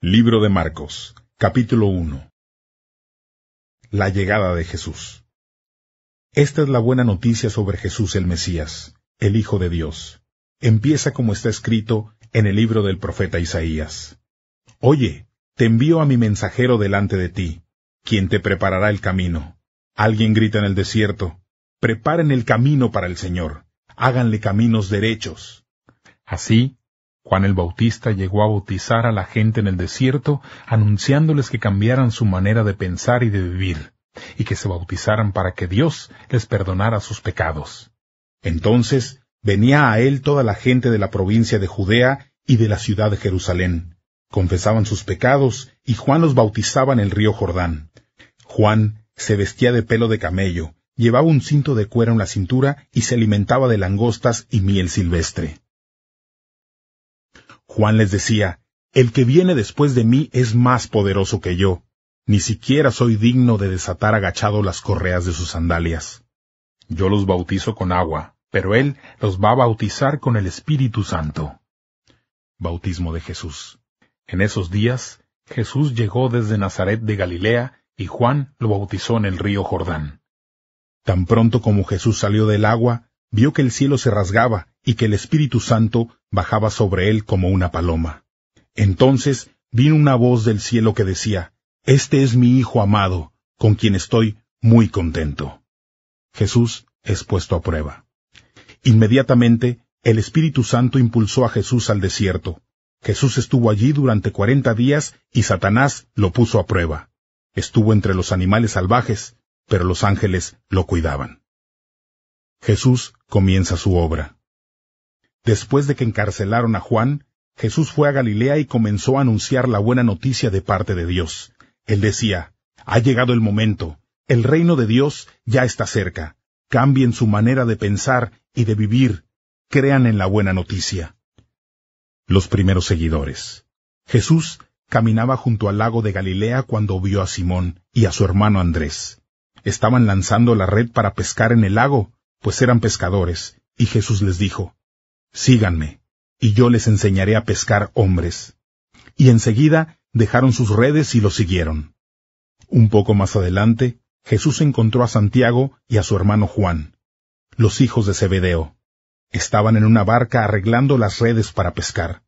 Libro de Marcos, capítulo 1 La llegada de Jesús. Esta es la buena noticia sobre Jesús el Mesías, el Hijo de Dios. Empieza como está escrito en el libro del profeta Isaías. Oye, te envío a mi mensajero delante de ti, quien te preparará el camino. Alguien grita en el desierto, preparen el camino para el Señor, háganle caminos derechos. Así, Juan el Bautista llegó a bautizar a la gente en el desierto, anunciándoles que cambiaran su manera de pensar y de vivir, y que se bautizaran para que Dios les perdonara sus pecados. Entonces venía a él toda la gente de la provincia de Judea y de la ciudad de Jerusalén. Confesaban sus pecados, y Juan los bautizaba en el río Jordán. Juan se vestía de pelo de camello, llevaba un cinto de cuero en la cintura y se alimentaba de langostas y miel silvestre. Juan les decía, El que viene después de mí es más poderoso que yo. Ni siquiera soy digno de desatar agachado las correas de sus sandalias. Yo los bautizo con agua, pero Él los va a bautizar con el Espíritu Santo. Bautismo de Jesús. En esos días, Jesús llegó desde Nazaret de Galilea y Juan lo bautizó en el río Jordán. Tan pronto como Jesús salió del agua, vio que el cielo se rasgaba y que el Espíritu Santo bajaba sobre él como una paloma. Entonces vino una voz del cielo que decía, Este es mi Hijo amado, con quien estoy muy contento. Jesús es puesto a prueba. Inmediatamente, el Espíritu Santo impulsó a Jesús al desierto. Jesús estuvo allí durante cuarenta días y Satanás lo puso a prueba. Estuvo entre los animales salvajes, pero los ángeles lo cuidaban. Jesús comienza su obra. Después de que encarcelaron a Juan, Jesús fue a Galilea y comenzó a anunciar la buena noticia de parte de Dios. Él decía, Ha llegado el momento, el reino de Dios ya está cerca. Cambien su manera de pensar y de vivir, crean en la buena noticia. Los primeros seguidores. Jesús caminaba junto al lago de Galilea cuando vio a Simón y a su hermano Andrés. Estaban lanzando la red para pescar en el lago, pues eran pescadores, y Jesús les dijo, Síganme, y yo les enseñaré a pescar hombres. Y enseguida dejaron sus redes y los siguieron. Un poco más adelante, Jesús encontró a Santiago y a su hermano Juan, los hijos de Zebedeo. Estaban en una barca arreglando las redes para pescar.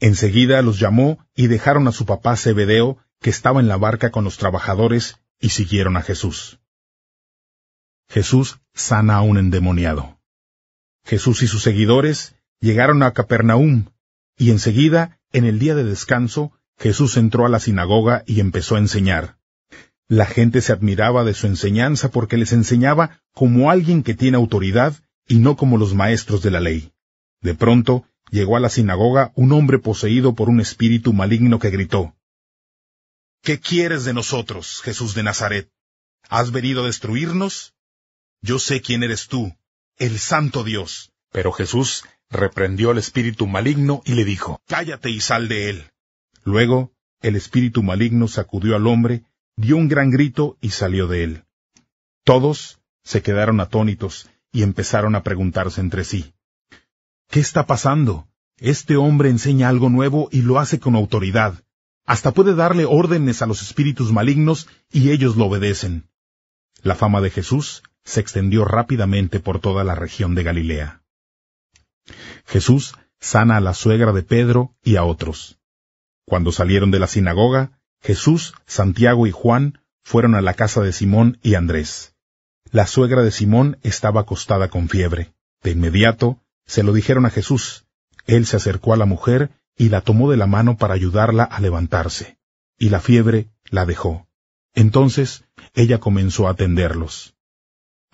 Enseguida los llamó y dejaron a su papá Zebedeo, que estaba en la barca con los trabajadores, y siguieron a Jesús. Jesús sana a un endemoniado. Jesús y sus seguidores llegaron a Capernaum, y enseguida, en el día de descanso, Jesús entró a la sinagoga y empezó a enseñar. La gente se admiraba de su enseñanza porque les enseñaba como alguien que tiene autoridad y no como los maestros de la ley. De pronto, llegó a la sinagoga un hombre poseído por un espíritu maligno que gritó, ¿Qué quieres de nosotros, Jesús de Nazaret? ¿Has venido a destruirnos? yo sé quién eres tú, el santo Dios. Pero Jesús reprendió al espíritu maligno y le dijo, Cállate y sal de él. Luego, el espíritu maligno sacudió al hombre, dio un gran grito y salió de él. Todos se quedaron atónitos y empezaron a preguntarse entre sí. ¿Qué está pasando? Este hombre enseña algo nuevo y lo hace con autoridad. Hasta puede darle órdenes a los espíritus malignos y ellos lo obedecen. La fama de Jesús se extendió rápidamente por toda la región de Galilea. Jesús sana a la suegra de Pedro y a otros. Cuando salieron de la sinagoga, Jesús, Santiago y Juan fueron a la casa de Simón y Andrés. La suegra de Simón estaba acostada con fiebre. De inmediato, se lo dijeron a Jesús. Él se acercó a la mujer y la tomó de la mano para ayudarla a levantarse. Y la fiebre la dejó. Entonces, ella comenzó a atenderlos.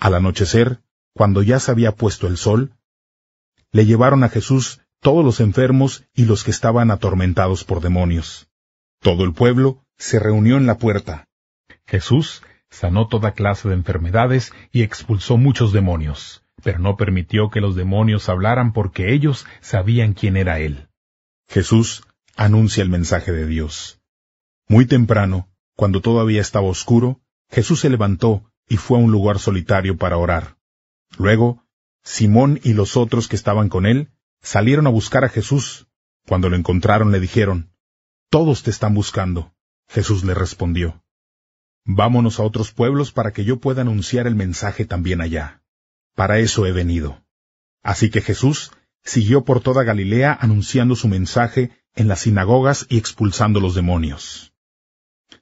Al anochecer, cuando ya se había puesto el sol, le llevaron a Jesús todos los enfermos y los que estaban atormentados por demonios. Todo el pueblo se reunió en la puerta. Jesús sanó toda clase de enfermedades y expulsó muchos demonios, pero no permitió que los demonios hablaran porque ellos sabían quién era Él. Jesús anuncia el mensaje de Dios. Muy temprano, cuando todavía estaba oscuro, Jesús se levantó y fue a un lugar solitario para orar. Luego, Simón y los otros que estaban con él salieron a buscar a Jesús. Cuando lo encontraron le dijeron, Todos te están buscando. Jesús le respondió, Vámonos a otros pueblos para que yo pueda anunciar el mensaje también allá. Para eso he venido. Así que Jesús siguió por toda Galilea anunciando su mensaje en las sinagogas y expulsando los demonios.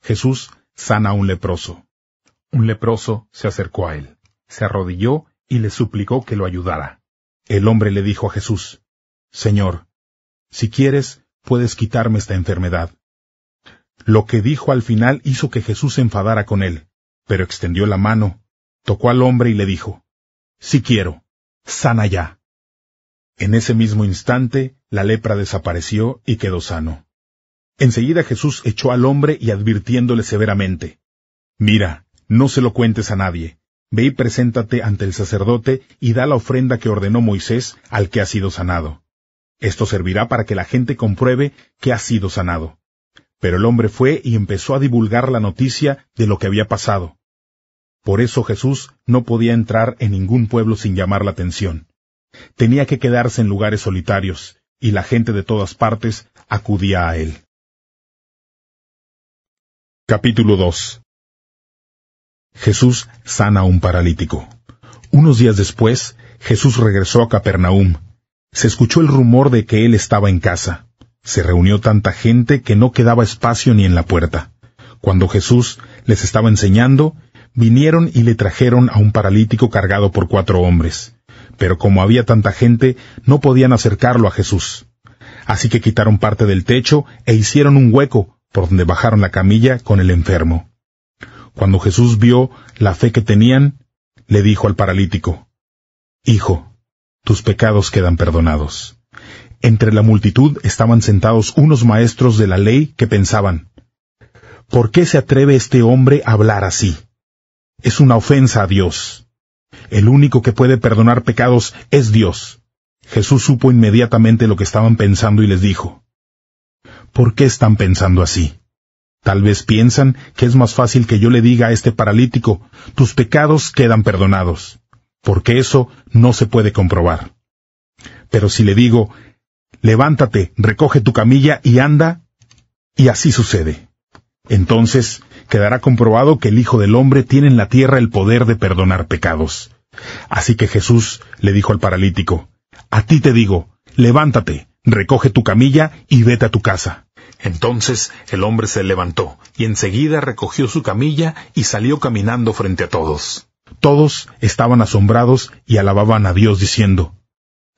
Jesús sana a un leproso. Un leproso se acercó a él, se arrodilló y le suplicó que lo ayudara. El hombre le dijo a Jesús, Señor, si quieres, puedes quitarme esta enfermedad. Lo que dijo al final hizo que Jesús se enfadara con él, pero extendió la mano, tocó al hombre y le dijo, Si quiero, sana ya. En ese mismo instante, la lepra desapareció y quedó sano. Enseguida Jesús echó al hombre y advirtiéndole severamente, Mira, no se lo cuentes a nadie. Ve y preséntate ante el sacerdote y da la ofrenda que ordenó Moisés al que ha sido sanado. Esto servirá para que la gente compruebe que ha sido sanado. Pero el hombre fue y empezó a divulgar la noticia de lo que había pasado. Por eso Jesús no podía entrar en ningún pueblo sin llamar la atención. Tenía que quedarse en lugares solitarios, y la gente de todas partes acudía a él. Capítulo 2 Jesús sana a un paralítico. Unos días después, Jesús regresó a Capernaum. Se escuchó el rumor de que él estaba en casa. Se reunió tanta gente que no quedaba espacio ni en la puerta. Cuando Jesús les estaba enseñando, vinieron y le trajeron a un paralítico cargado por cuatro hombres. Pero como había tanta gente, no podían acercarlo a Jesús. Así que quitaron parte del techo e hicieron un hueco por donde bajaron la camilla con el enfermo. Cuando Jesús vio la fe que tenían, le dijo al paralítico, Hijo, tus pecados quedan perdonados. Entre la multitud estaban sentados unos maestros de la ley que pensaban, ¿por qué se atreve este hombre a hablar así? Es una ofensa a Dios. El único que puede perdonar pecados es Dios. Jesús supo inmediatamente lo que estaban pensando y les dijo, ¿por qué están pensando así? Tal vez piensan que es más fácil que yo le diga a este paralítico, tus pecados quedan perdonados, porque eso no se puede comprobar. Pero si le digo, levántate, recoge tu camilla y anda, y así sucede. Entonces quedará comprobado que el Hijo del Hombre tiene en la tierra el poder de perdonar pecados. Así que Jesús le dijo al paralítico, A ti te digo, levántate, recoge tu camilla y vete a tu casa. Entonces el hombre se levantó, y enseguida recogió su camilla y salió caminando frente a todos. Todos estaban asombrados y alababan a Dios diciendo,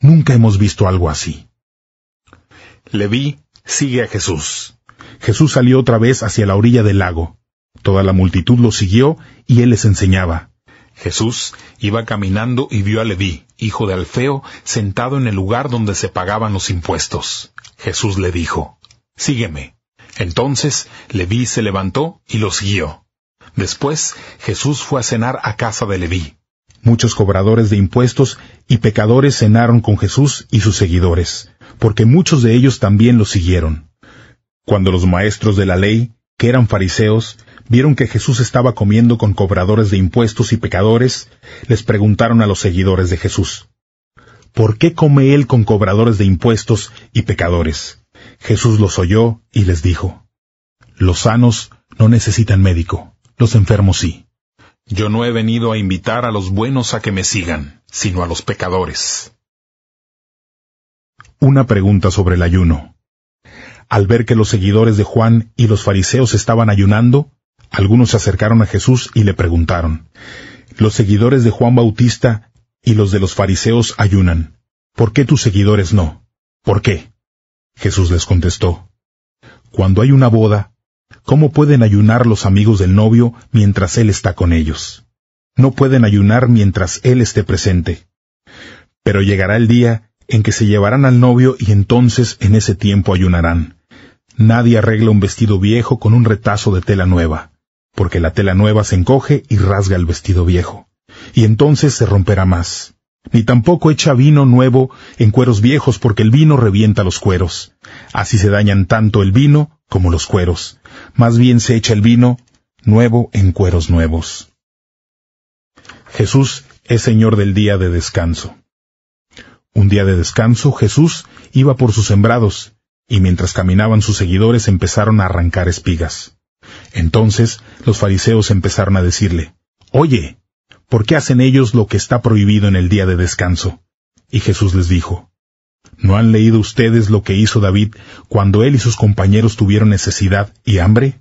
Nunca hemos visto algo así. Leví sigue a Jesús. Jesús salió otra vez hacia la orilla del lago. Toda la multitud lo siguió y él les enseñaba. Jesús iba caminando y vio a Leví, hijo de Alfeo, sentado en el lugar donde se pagaban los impuestos. Jesús le dijo, Sígueme. Entonces Leví se levantó y los siguió. Después Jesús fue a cenar a casa de Leví. Muchos cobradores de impuestos y pecadores cenaron con Jesús y sus seguidores, porque muchos de ellos también lo siguieron. Cuando los maestros de la ley, que eran fariseos, vieron que Jesús estaba comiendo con cobradores de impuestos y pecadores, les preguntaron a los seguidores de Jesús, ¿Por qué come él con cobradores de impuestos y pecadores? Jesús los oyó y les dijo, Los sanos no necesitan médico, los enfermos sí. Yo no he venido a invitar a los buenos a que me sigan, sino a los pecadores. Una pregunta sobre el ayuno. Al ver que los seguidores de Juan y los fariseos estaban ayunando, algunos se acercaron a Jesús y le preguntaron, Los seguidores de Juan Bautista y los de los fariseos ayunan. ¿Por qué tus seguidores no? ¿Por qué? Jesús les contestó, Cuando hay una boda, ¿cómo pueden ayunar los amigos del novio mientras él está con ellos? No pueden ayunar mientras él esté presente. Pero llegará el día en que se llevarán al novio y entonces en ese tiempo ayunarán. Nadie arregla un vestido viejo con un retazo de tela nueva, porque la tela nueva se encoge y rasga el vestido viejo, y entonces se romperá más. Ni tampoco echa vino nuevo en cueros viejos porque el vino revienta los cueros. Así se dañan tanto el vino como los cueros. Más bien se echa el vino nuevo en cueros nuevos. Jesús es Señor del día de descanso. Un día de descanso Jesús iba por sus sembrados, y mientras caminaban sus seguidores empezaron a arrancar espigas. Entonces los fariseos empezaron a decirle, Oye, ¿por qué hacen ellos lo que está prohibido en el día de descanso. Y Jesús les dijo, ¿No han leído ustedes lo que hizo David cuando él y sus compañeros tuvieron necesidad y hambre?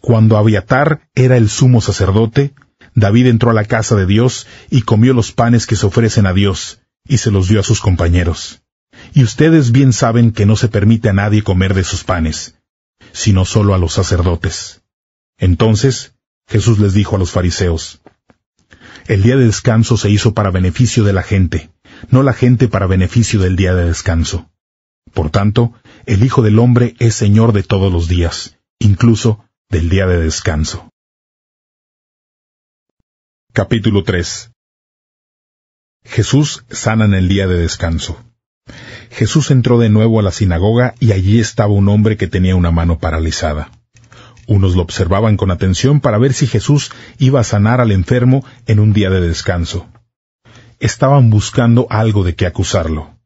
Cuando Abiatar era el sumo sacerdote, David entró a la casa de Dios y comió los panes que se ofrecen a Dios, y se los dio a sus compañeros. Y ustedes bien saben que no se permite a nadie comer de sus panes, sino solo a los sacerdotes. Entonces Jesús les dijo a los fariseos, el día de descanso se hizo para beneficio de la gente, no la gente para beneficio del día de descanso. Por tanto, el Hijo del Hombre es Señor de todos los días, incluso del día de descanso. Capítulo 3 Jesús sana en el día de descanso. Jesús entró de nuevo a la sinagoga y allí estaba un hombre que tenía una mano paralizada. Unos lo observaban con atención para ver si Jesús iba a sanar al enfermo en un día de descanso. Estaban buscando algo de qué acusarlo.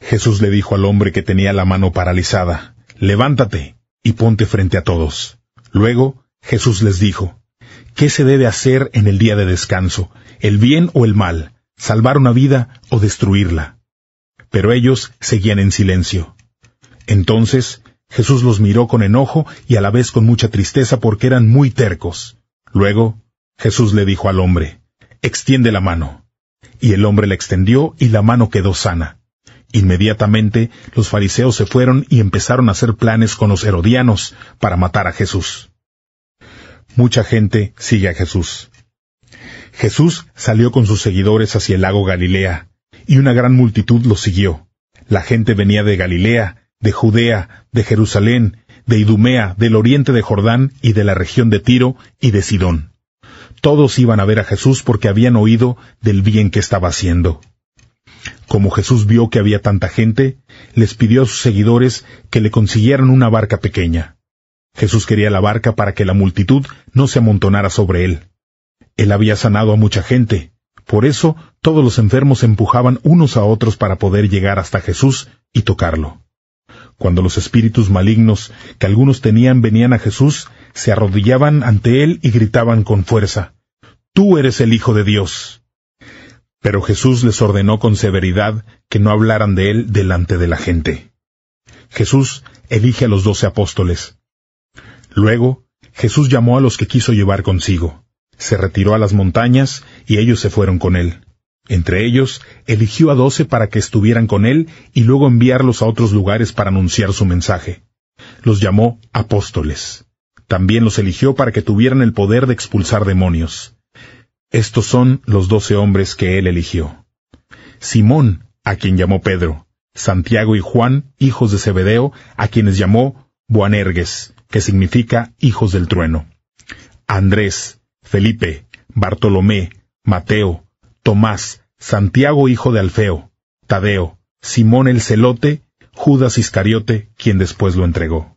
Jesús le dijo al hombre que tenía la mano paralizada, Levántate y ponte frente a todos. Luego Jesús les dijo, ¿Qué se debe hacer en el día de descanso? ¿El bien o el mal? ¿Salvar una vida o destruirla? Pero ellos seguían en silencio. Entonces Jesús los miró con enojo y a la vez con mucha tristeza porque eran muy tercos. Luego, Jesús le dijo al hombre, Extiende la mano. Y el hombre la extendió y la mano quedó sana. Inmediatamente los fariseos se fueron y empezaron a hacer planes con los herodianos para matar a Jesús. Mucha gente sigue a Jesús. Jesús salió con sus seguidores hacia el lago Galilea, y una gran multitud lo siguió. La gente venía de Galilea, de Judea, de Jerusalén, de Idumea, del oriente de Jordán y de la región de Tiro y de Sidón. Todos iban a ver a Jesús porque habían oído del bien que estaba haciendo. Como Jesús vio que había tanta gente, les pidió a sus seguidores que le consiguieran una barca pequeña. Jesús quería la barca para que la multitud no se amontonara sobre él. Él había sanado a mucha gente, por eso todos los enfermos empujaban unos a otros para poder llegar hasta Jesús y tocarlo. Cuando los espíritus malignos que algunos tenían venían a Jesús, se arrodillaban ante él y gritaban con fuerza, Tú eres el Hijo de Dios. Pero Jesús les ordenó con severidad que no hablaran de él delante de la gente. Jesús elige a los doce apóstoles. Luego, Jesús llamó a los que quiso llevar consigo. Se retiró a las montañas y ellos se fueron con él. Entre ellos, eligió a doce para que estuvieran con él y luego enviarlos a otros lugares para anunciar su mensaje. Los llamó apóstoles. También los eligió para que tuvieran el poder de expulsar demonios. Estos son los doce hombres que él eligió. Simón, a quien llamó Pedro, Santiago y Juan, hijos de Zebedeo, a quienes llamó Buanergues, que significa hijos del trueno. Andrés, Felipe, Bartolomé, Mateo, Tomás, Santiago hijo de Alfeo, Tadeo, Simón el celote, Judas Iscariote, quien después lo entregó.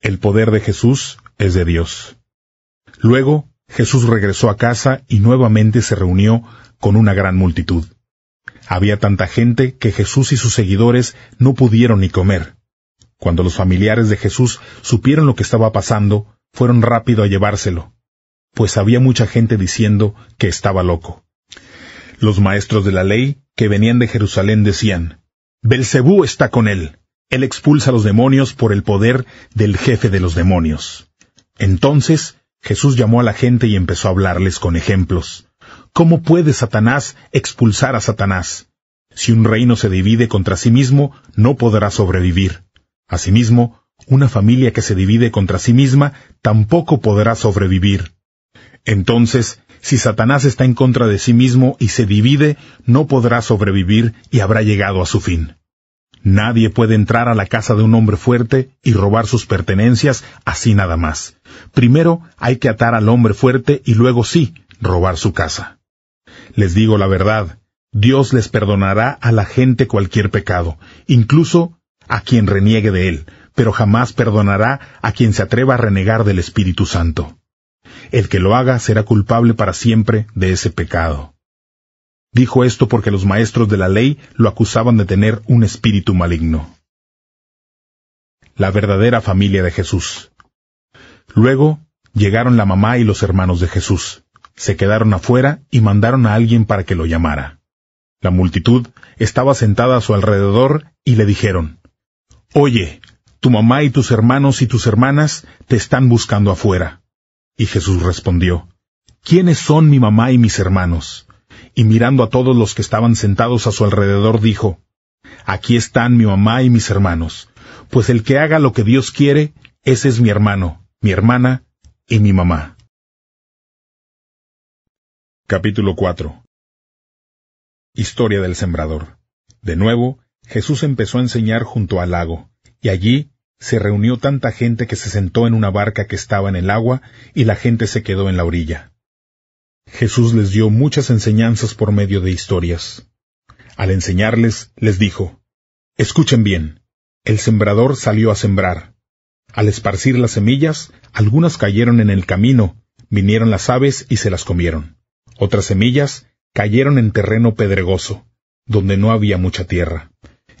El poder de Jesús es de Dios. Luego, Jesús regresó a casa y nuevamente se reunió con una gran multitud. Había tanta gente que Jesús y sus seguidores no pudieron ni comer. Cuando los familiares de Jesús supieron lo que estaba pasando, fueron rápido a llevárselo, pues había mucha gente diciendo que estaba loco. Los maestros de la ley, que venían de Jerusalén, decían, Belcebú está con él. Él expulsa a los demonios por el poder del jefe de los demonios. Entonces Jesús llamó a la gente y empezó a hablarles con ejemplos. ¿Cómo puede Satanás expulsar a Satanás? Si un reino se divide contra sí mismo, no podrá sobrevivir. Asimismo, una familia que se divide contra sí misma tampoco podrá sobrevivir. Entonces, si Satanás está en contra de sí mismo y se divide, no podrá sobrevivir y habrá llegado a su fin. Nadie puede entrar a la casa de un hombre fuerte y robar sus pertenencias así nada más. Primero hay que atar al hombre fuerte y luego sí, robar su casa. Les digo la verdad, Dios les perdonará a la gente cualquier pecado, incluso a quien reniegue de él, pero jamás perdonará a quien se atreva a renegar del Espíritu Santo. El que lo haga será culpable para siempre de ese pecado. Dijo esto porque los maestros de la ley lo acusaban de tener un espíritu maligno. La verdadera familia de Jesús. Luego llegaron la mamá y los hermanos de Jesús. Se quedaron afuera y mandaron a alguien para que lo llamara. La multitud estaba sentada a su alrededor y le dijeron, Oye, tu mamá y tus hermanos y tus hermanas te están buscando afuera. Y Jesús respondió, ¿Quiénes son mi mamá y mis hermanos? Y mirando a todos los que estaban sentados a su alrededor, dijo, Aquí están mi mamá y mis hermanos, pues el que haga lo que Dios quiere, ese es mi hermano, mi hermana y mi mamá. Capítulo 4 Historia del Sembrador. De nuevo, Jesús empezó a enseñar junto al lago, y allí se reunió tanta gente que se sentó en una barca que estaba en el agua y la gente se quedó en la orilla. Jesús les dio muchas enseñanzas por medio de historias. Al enseñarles, les dijo, Escuchen bien, el sembrador salió a sembrar. Al esparcir las semillas, algunas cayeron en el camino, vinieron las aves y se las comieron. Otras semillas cayeron en terreno pedregoso, donde no había mucha tierra.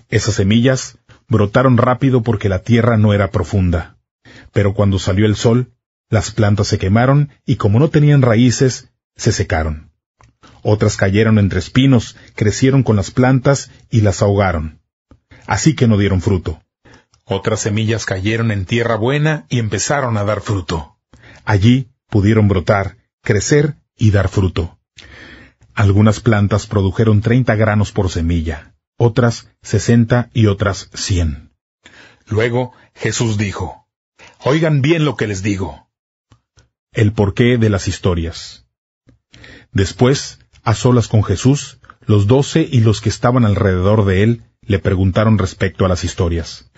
Esas semillas brotaron rápido porque la tierra no era profunda. Pero cuando salió el sol, las plantas se quemaron y como no tenían raíces, se secaron. Otras cayeron entre espinos, crecieron con las plantas y las ahogaron. Así que no dieron fruto. Otras semillas cayeron en tierra buena y empezaron a dar fruto. Allí pudieron brotar, crecer y dar fruto. Algunas plantas produjeron treinta granos por semilla, otras sesenta y otras cien. Luego Jesús dijo, Oigan bien lo que les digo. El porqué de las historias. Después, a solas con Jesús, los doce y los que estaban alrededor de él le preguntaron respecto a las historias.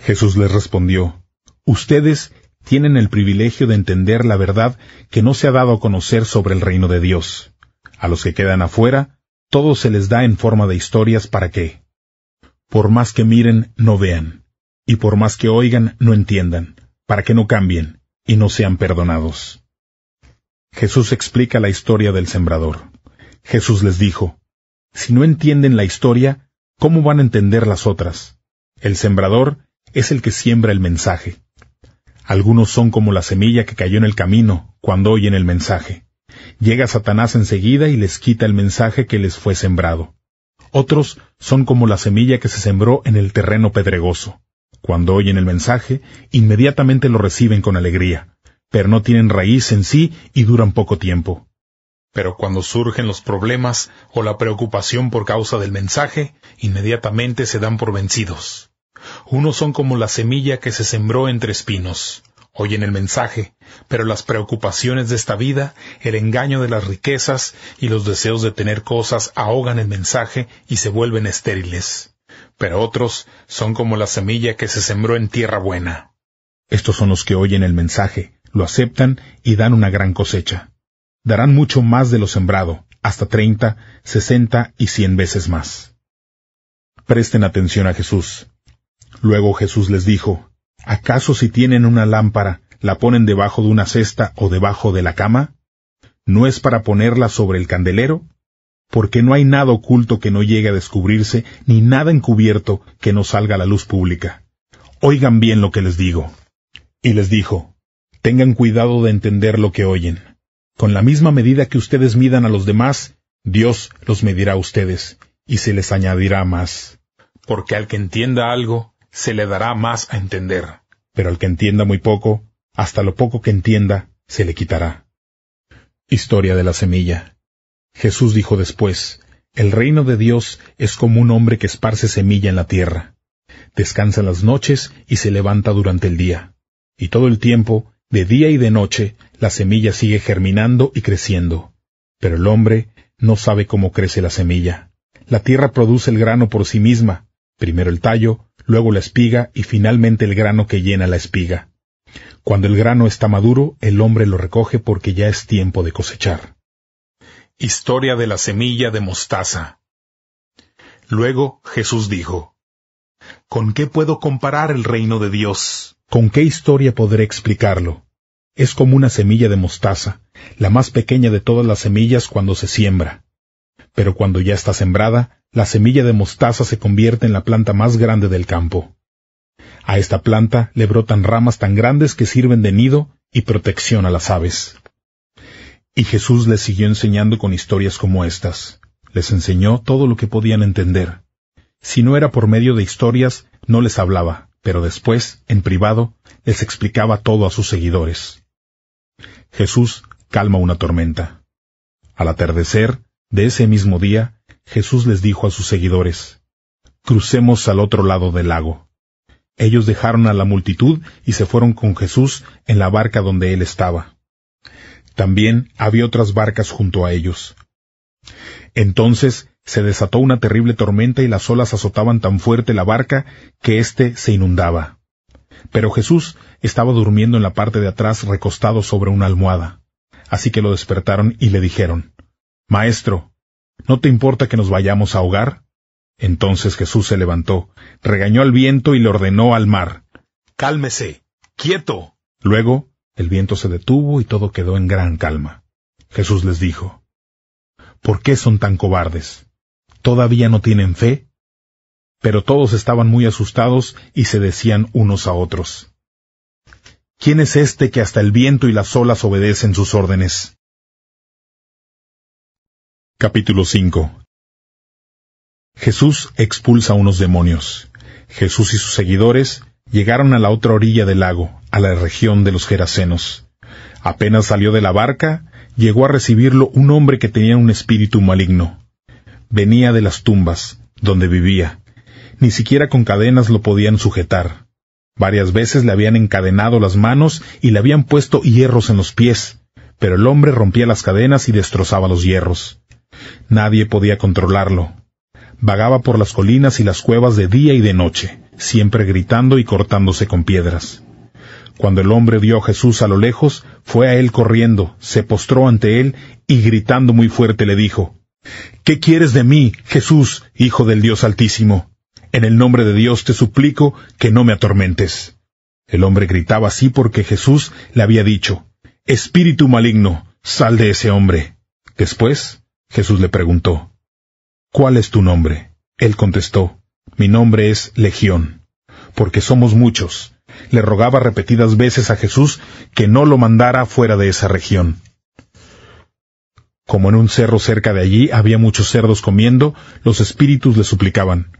Jesús les respondió, Ustedes tienen el privilegio de entender la verdad que no se ha dado a conocer sobre el reino de Dios. A los que quedan afuera, todo se les da en forma de historias para que, por más que miren, no vean, y por más que oigan, no entiendan, para que no cambien y no sean perdonados. Jesús explica la historia del sembrador. Jesús les dijo, Si no entienden la historia, ¿cómo van a entender las otras? El sembrador es el que siembra el mensaje. Algunos son como la semilla que cayó en el camino cuando oyen el mensaje. Llega Satanás enseguida y les quita el mensaje que les fue sembrado. Otros son como la semilla que se sembró en el terreno pedregoso. Cuando oyen el mensaje, inmediatamente lo reciben con alegría, pero no tienen raíz en sí y duran poco tiempo. Pero cuando surgen los problemas o la preocupación por causa del mensaje, inmediatamente se dan por vencidos. Unos son como la semilla que se sembró entre espinos oyen el mensaje, pero las preocupaciones de esta vida, el engaño de las riquezas y los deseos de tener cosas ahogan el mensaje y se vuelven estériles. Pero otros son como la semilla que se sembró en tierra buena. Estos son los que oyen el mensaje, lo aceptan y dan una gran cosecha. Darán mucho más de lo sembrado, hasta treinta, sesenta y cien veces más. Presten atención a Jesús. Luego Jesús les dijo, ¿Acaso si tienen una lámpara, la ponen debajo de una cesta o debajo de la cama? ¿No es para ponerla sobre el candelero? Porque no hay nada oculto que no llegue a descubrirse, ni nada encubierto que no salga a la luz pública. Oigan bien lo que les digo. Y les dijo, tengan cuidado de entender lo que oyen. Con la misma medida que ustedes midan a los demás, Dios los medirá a ustedes, y se les añadirá más. Porque al que entienda algo, se le dará más a entender, pero al que entienda muy poco, hasta lo poco que entienda, se le quitará. Historia de la semilla. Jesús dijo después, El reino de Dios es como un hombre que esparce semilla en la tierra. Descansa las noches y se levanta durante el día. Y todo el tiempo, de día y de noche, la semilla sigue germinando y creciendo. Pero el hombre no sabe cómo crece la semilla. La tierra produce el grano por sí misma, Primero el tallo, luego la espiga y finalmente el grano que llena la espiga. Cuando el grano está maduro, el hombre lo recoge porque ya es tiempo de cosechar. Historia de la semilla de mostaza. Luego Jesús dijo, ¿Con qué puedo comparar el reino de Dios? ¿Con qué historia podré explicarlo? Es como una semilla de mostaza, la más pequeña de todas las semillas cuando se siembra. Pero cuando ya está sembrada, la semilla de mostaza se convierte en la planta más grande del campo. A esta planta le brotan ramas tan grandes que sirven de nido y protección a las aves. Y Jesús les siguió enseñando con historias como estas. Les enseñó todo lo que podían entender. Si no era por medio de historias, no les hablaba, pero después, en privado, les explicaba todo a sus seguidores. Jesús calma una tormenta. Al atardecer, de ese mismo día, Jesús les dijo a sus seguidores, Crucemos al otro lado del lago. Ellos dejaron a la multitud y se fueron con Jesús en la barca donde él estaba. También había otras barcas junto a ellos. Entonces se desató una terrible tormenta y las olas azotaban tan fuerte la barca que éste se inundaba. Pero Jesús estaba durmiendo en la parte de atrás recostado sobre una almohada. Así que lo despertaron y le dijeron, Maestro, ¿No te importa que nos vayamos a ahogar? Entonces Jesús se levantó, regañó al viento y le ordenó al mar. Cálmese. Quieto. Luego, el viento se detuvo y todo quedó en gran calma. Jesús les dijo, ¿Por qué son tan cobardes? ¿Todavía no tienen fe? Pero todos estaban muy asustados y se decían unos a otros. ¿Quién es este que hasta el viento y las olas obedecen sus órdenes? Capítulo 5 Jesús expulsa a unos demonios. Jesús y sus seguidores llegaron a la otra orilla del lago, a la región de los Gerasenos. Apenas salió de la barca, llegó a recibirlo un hombre que tenía un espíritu maligno. Venía de las tumbas, donde vivía. Ni siquiera con cadenas lo podían sujetar. Varias veces le habían encadenado las manos y le habían puesto hierros en los pies, pero el hombre rompía las cadenas y destrozaba los hierros. Nadie podía controlarlo. Vagaba por las colinas y las cuevas de día y de noche, siempre gritando y cortándose con piedras. Cuando el hombre vio a Jesús a lo lejos, fue a él corriendo, se postró ante él y gritando muy fuerte le dijo, ¿Qué quieres de mí, Jesús, Hijo del Dios Altísimo? En el nombre de Dios te suplico que no me atormentes. El hombre gritaba así porque Jesús le había dicho, Espíritu maligno, sal de ese hombre. Después Jesús le preguntó, ¿Cuál es tu nombre? Él contestó, Mi nombre es Legión, porque somos muchos. Le rogaba repetidas veces a Jesús que no lo mandara fuera de esa región. Como en un cerro cerca de allí había muchos cerdos comiendo, los espíritus le suplicaban,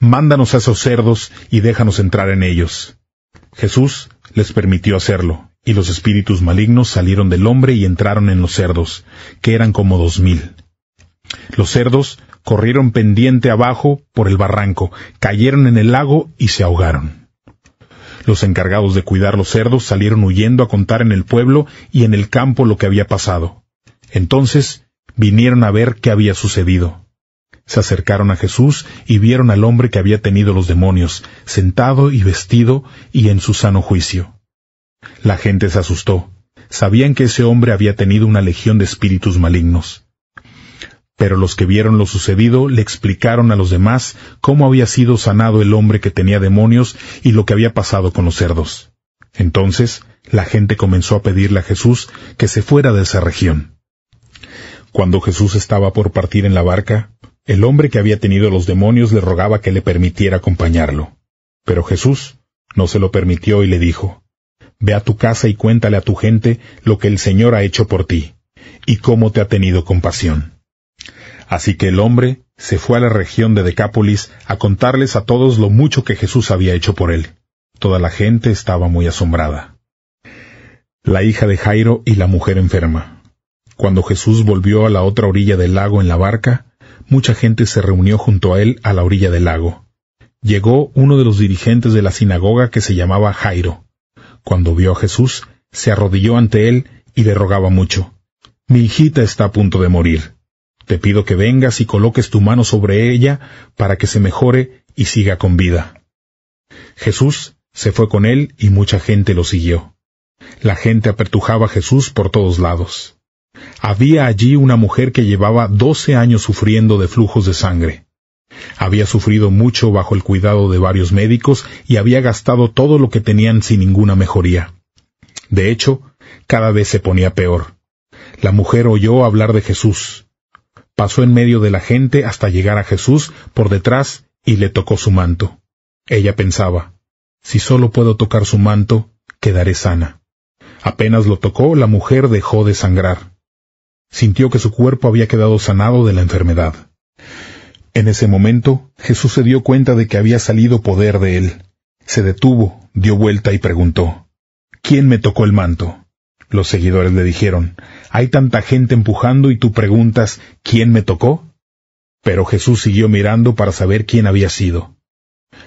Mándanos a esos cerdos y déjanos entrar en ellos. Jesús les permitió hacerlo, y los espíritus malignos salieron del hombre y entraron en los cerdos, que eran como dos mil. Los cerdos corrieron pendiente abajo por el barranco, cayeron en el lago y se ahogaron. Los encargados de cuidar los cerdos salieron huyendo a contar en el pueblo y en el campo lo que había pasado. Entonces vinieron a ver qué había sucedido. Se acercaron a Jesús y vieron al hombre que había tenido los demonios, sentado y vestido y en su sano juicio. La gente se asustó. Sabían que ese hombre había tenido una legión de espíritus malignos. Pero los que vieron lo sucedido le explicaron a los demás cómo había sido sanado el hombre que tenía demonios y lo que había pasado con los cerdos. Entonces, la gente comenzó a pedirle a Jesús que se fuera de esa región. Cuando Jesús estaba por partir en la barca, el hombre que había tenido los demonios le rogaba que le permitiera acompañarlo. Pero Jesús no se lo permitió y le dijo, Ve a tu casa y cuéntale a tu gente lo que el Señor ha hecho por ti, y cómo te ha tenido compasión. Así que el hombre se fue a la región de Decápolis a contarles a todos lo mucho que Jesús había hecho por él. Toda la gente estaba muy asombrada. La hija de Jairo y la mujer enferma. Cuando Jesús volvió a la otra orilla del lago en la barca, mucha gente se reunió junto a él a la orilla del lago. Llegó uno de los dirigentes de la sinagoga que se llamaba Jairo. Cuando vio a Jesús, se arrodilló ante él y le rogaba mucho. Mi hijita está a punto de morir. Te pido que vengas y coloques tu mano sobre ella para que se mejore y siga con vida. Jesús se fue con él y mucha gente lo siguió. La gente apertujaba a Jesús por todos lados. Había allí una mujer que llevaba doce años sufriendo de flujos de sangre. Había sufrido mucho bajo el cuidado de varios médicos y había gastado todo lo que tenían sin ninguna mejoría. De hecho, cada vez se ponía peor. La mujer oyó hablar de Jesús pasó en medio de la gente hasta llegar a Jesús por detrás y le tocó su manto. Ella pensaba, si solo puedo tocar su manto, quedaré sana. Apenas lo tocó, la mujer dejó de sangrar. Sintió que su cuerpo había quedado sanado de la enfermedad. En ese momento, Jesús se dio cuenta de que había salido poder de él. Se detuvo, dio vuelta y preguntó, ¿Quién me tocó el manto? Los seguidores le dijeron, hay tanta gente empujando y tú preguntas, ¿quién me tocó? Pero Jesús siguió mirando para saber quién había sido.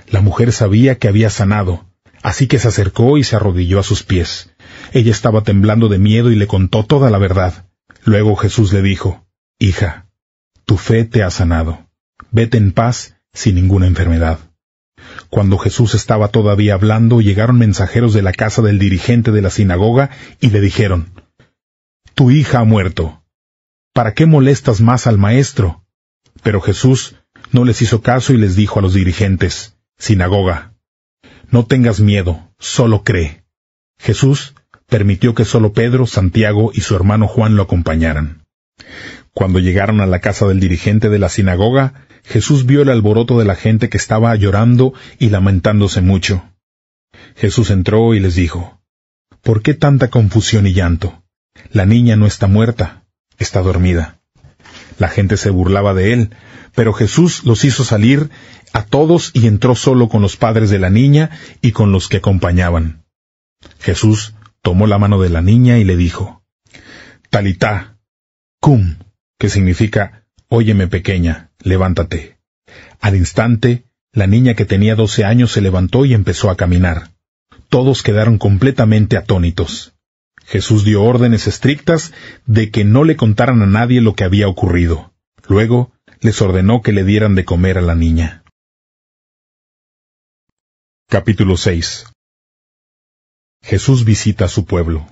La mujer sabía que había sanado, así que se acercó y se arrodilló a sus pies. Ella estaba temblando de miedo y le contó toda la verdad. Luego Jesús le dijo, Hija, tu fe te ha sanado. Vete en paz sin ninguna enfermedad. Cuando Jesús estaba todavía hablando, llegaron mensajeros de la casa del dirigente de la sinagoga y le dijeron, tu hija ha muerto. ¿Para qué molestas más al maestro? Pero Jesús no les hizo caso y les dijo a los dirigentes, Sinagoga, no tengas miedo, solo cree. Jesús permitió que solo Pedro, Santiago y su hermano Juan lo acompañaran. Cuando llegaron a la casa del dirigente de la sinagoga, Jesús vio el alboroto de la gente que estaba llorando y lamentándose mucho. Jesús entró y les dijo, ¿Por qué tanta confusión y llanto? La niña no está muerta, está dormida. La gente se burlaba de él, pero Jesús los hizo salir a todos y entró solo con los padres de la niña y con los que acompañaban. Jesús tomó la mano de la niña y le dijo, Talitá, cum, que significa, Óyeme pequeña, levántate. Al instante, la niña que tenía doce años se levantó y empezó a caminar. Todos quedaron completamente atónitos. Jesús dio órdenes estrictas de que no le contaran a nadie lo que había ocurrido. Luego les ordenó que le dieran de comer a la niña. Capítulo 6 Jesús visita a su pueblo.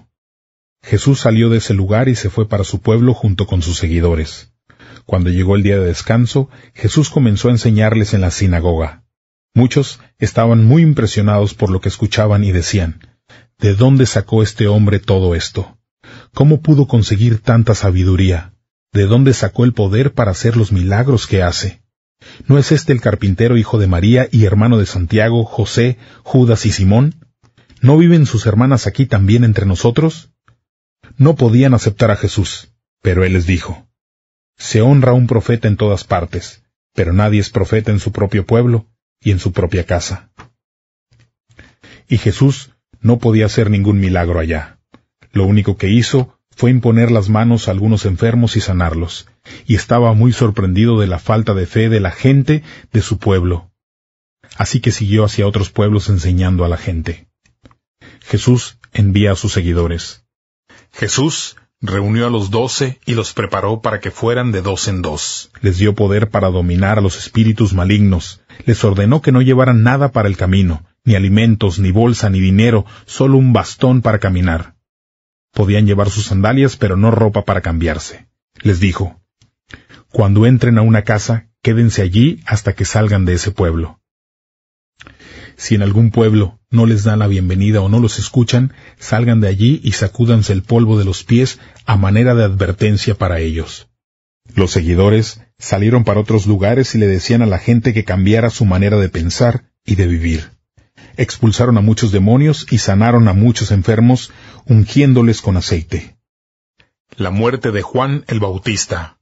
Jesús salió de ese lugar y se fue para su pueblo junto con sus seguidores. Cuando llegó el día de descanso, Jesús comenzó a enseñarles en la sinagoga. Muchos estaban muy impresionados por lo que escuchaban y decían, ¿De dónde sacó este hombre todo esto? ¿Cómo pudo conseguir tanta sabiduría? ¿De dónde sacó el poder para hacer los milagros que hace? ¿No es este el carpintero hijo de María y hermano de Santiago, José, Judas y Simón? ¿No viven sus hermanas aquí también entre nosotros? No podían aceptar a Jesús, pero él les dijo, Se honra un profeta en todas partes, pero nadie es profeta en su propio pueblo y en su propia casa. Y Jesús no podía hacer ningún milagro allá. Lo único que hizo fue imponer las manos a algunos enfermos y sanarlos, y estaba muy sorprendido de la falta de fe de la gente de su pueblo. Así que siguió hacia otros pueblos enseñando a la gente. Jesús envía a sus seguidores. Jesús reunió a los doce y los preparó para que fueran de dos en dos. Les dio poder para dominar a los espíritus malignos, les ordenó que no llevaran nada para el camino, ni alimentos, ni bolsa, ni dinero, solo un bastón para caminar. Podían llevar sus sandalias, pero no ropa para cambiarse. Les dijo, Cuando entren a una casa, quédense allí hasta que salgan de ese pueblo. Si en algún pueblo no les dan la bienvenida o no los escuchan, salgan de allí y sacúdanse el polvo de los pies a manera de advertencia para ellos. Los seguidores salieron para otros lugares y le decían a la gente que cambiara su manera de pensar y de vivir expulsaron a muchos demonios y sanaron a muchos enfermos, ungiéndoles con aceite. La muerte de Juan el Bautista.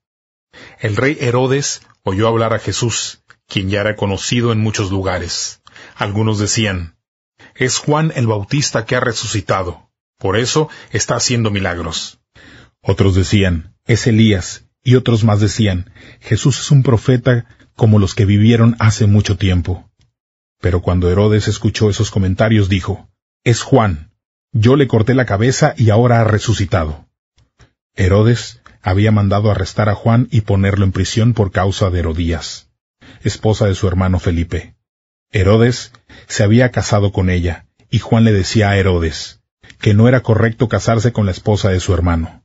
El rey Herodes oyó hablar a Jesús, quien ya era conocido en muchos lugares. Algunos decían, es Juan el Bautista que ha resucitado, por eso está haciendo milagros. Otros decían, es Elías, y otros más decían, Jesús es un profeta como los que vivieron hace mucho tiempo. Pero cuando Herodes escuchó esos comentarios dijo, Es Juan. Yo le corté la cabeza y ahora ha resucitado. Herodes había mandado arrestar a Juan y ponerlo en prisión por causa de Herodías, esposa de su hermano Felipe. Herodes se había casado con ella, y Juan le decía a Herodes que no era correcto casarse con la esposa de su hermano.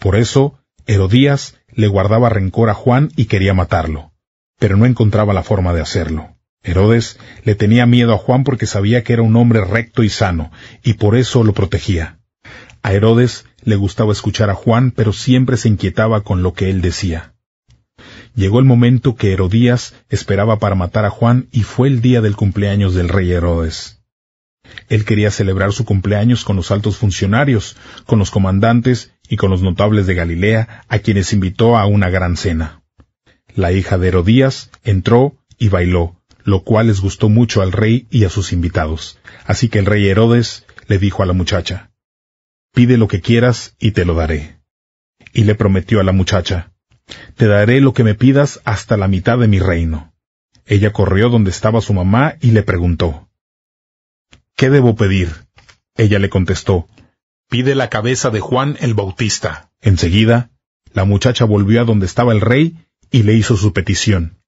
Por eso, Herodías le guardaba rencor a Juan y quería matarlo, pero no encontraba la forma de hacerlo. Herodes le tenía miedo a Juan porque sabía que era un hombre recto y sano, y por eso lo protegía. A Herodes le gustaba escuchar a Juan, pero siempre se inquietaba con lo que él decía. Llegó el momento que Herodías esperaba para matar a Juan y fue el día del cumpleaños del rey Herodes. Él quería celebrar su cumpleaños con los altos funcionarios, con los comandantes y con los notables de Galilea, a quienes invitó a una gran cena. La hija de Herodías entró y bailó, lo cual les gustó mucho al rey y a sus invitados. Así que el rey Herodes le dijo a la muchacha, Pide lo que quieras y te lo daré. Y le prometió a la muchacha, Te daré lo que me pidas hasta la mitad de mi reino. Ella corrió donde estaba su mamá y le preguntó, ¿Qué debo pedir? Ella le contestó, Pide la cabeza de Juan el Bautista. Enseguida, la muchacha volvió a donde estaba el rey y le hizo su petición.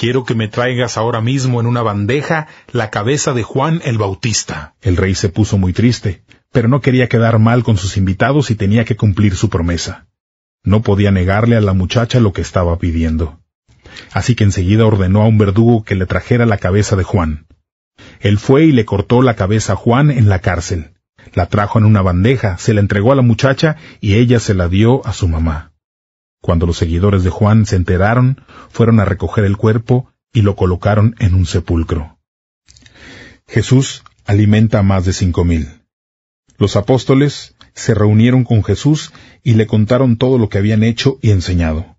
Quiero que me traigas ahora mismo en una bandeja la cabeza de Juan el Bautista. El rey se puso muy triste, pero no quería quedar mal con sus invitados y tenía que cumplir su promesa. No podía negarle a la muchacha lo que estaba pidiendo. Así que enseguida ordenó a un verdugo que le trajera la cabeza de Juan. Él fue y le cortó la cabeza a Juan en la cárcel. La trajo en una bandeja, se la entregó a la muchacha y ella se la dio a su mamá. Cuando los seguidores de Juan se enteraron, fueron a recoger el cuerpo y lo colocaron en un sepulcro. Jesús alimenta a más de cinco mil. Los apóstoles se reunieron con Jesús y le contaron todo lo que habían hecho y enseñado.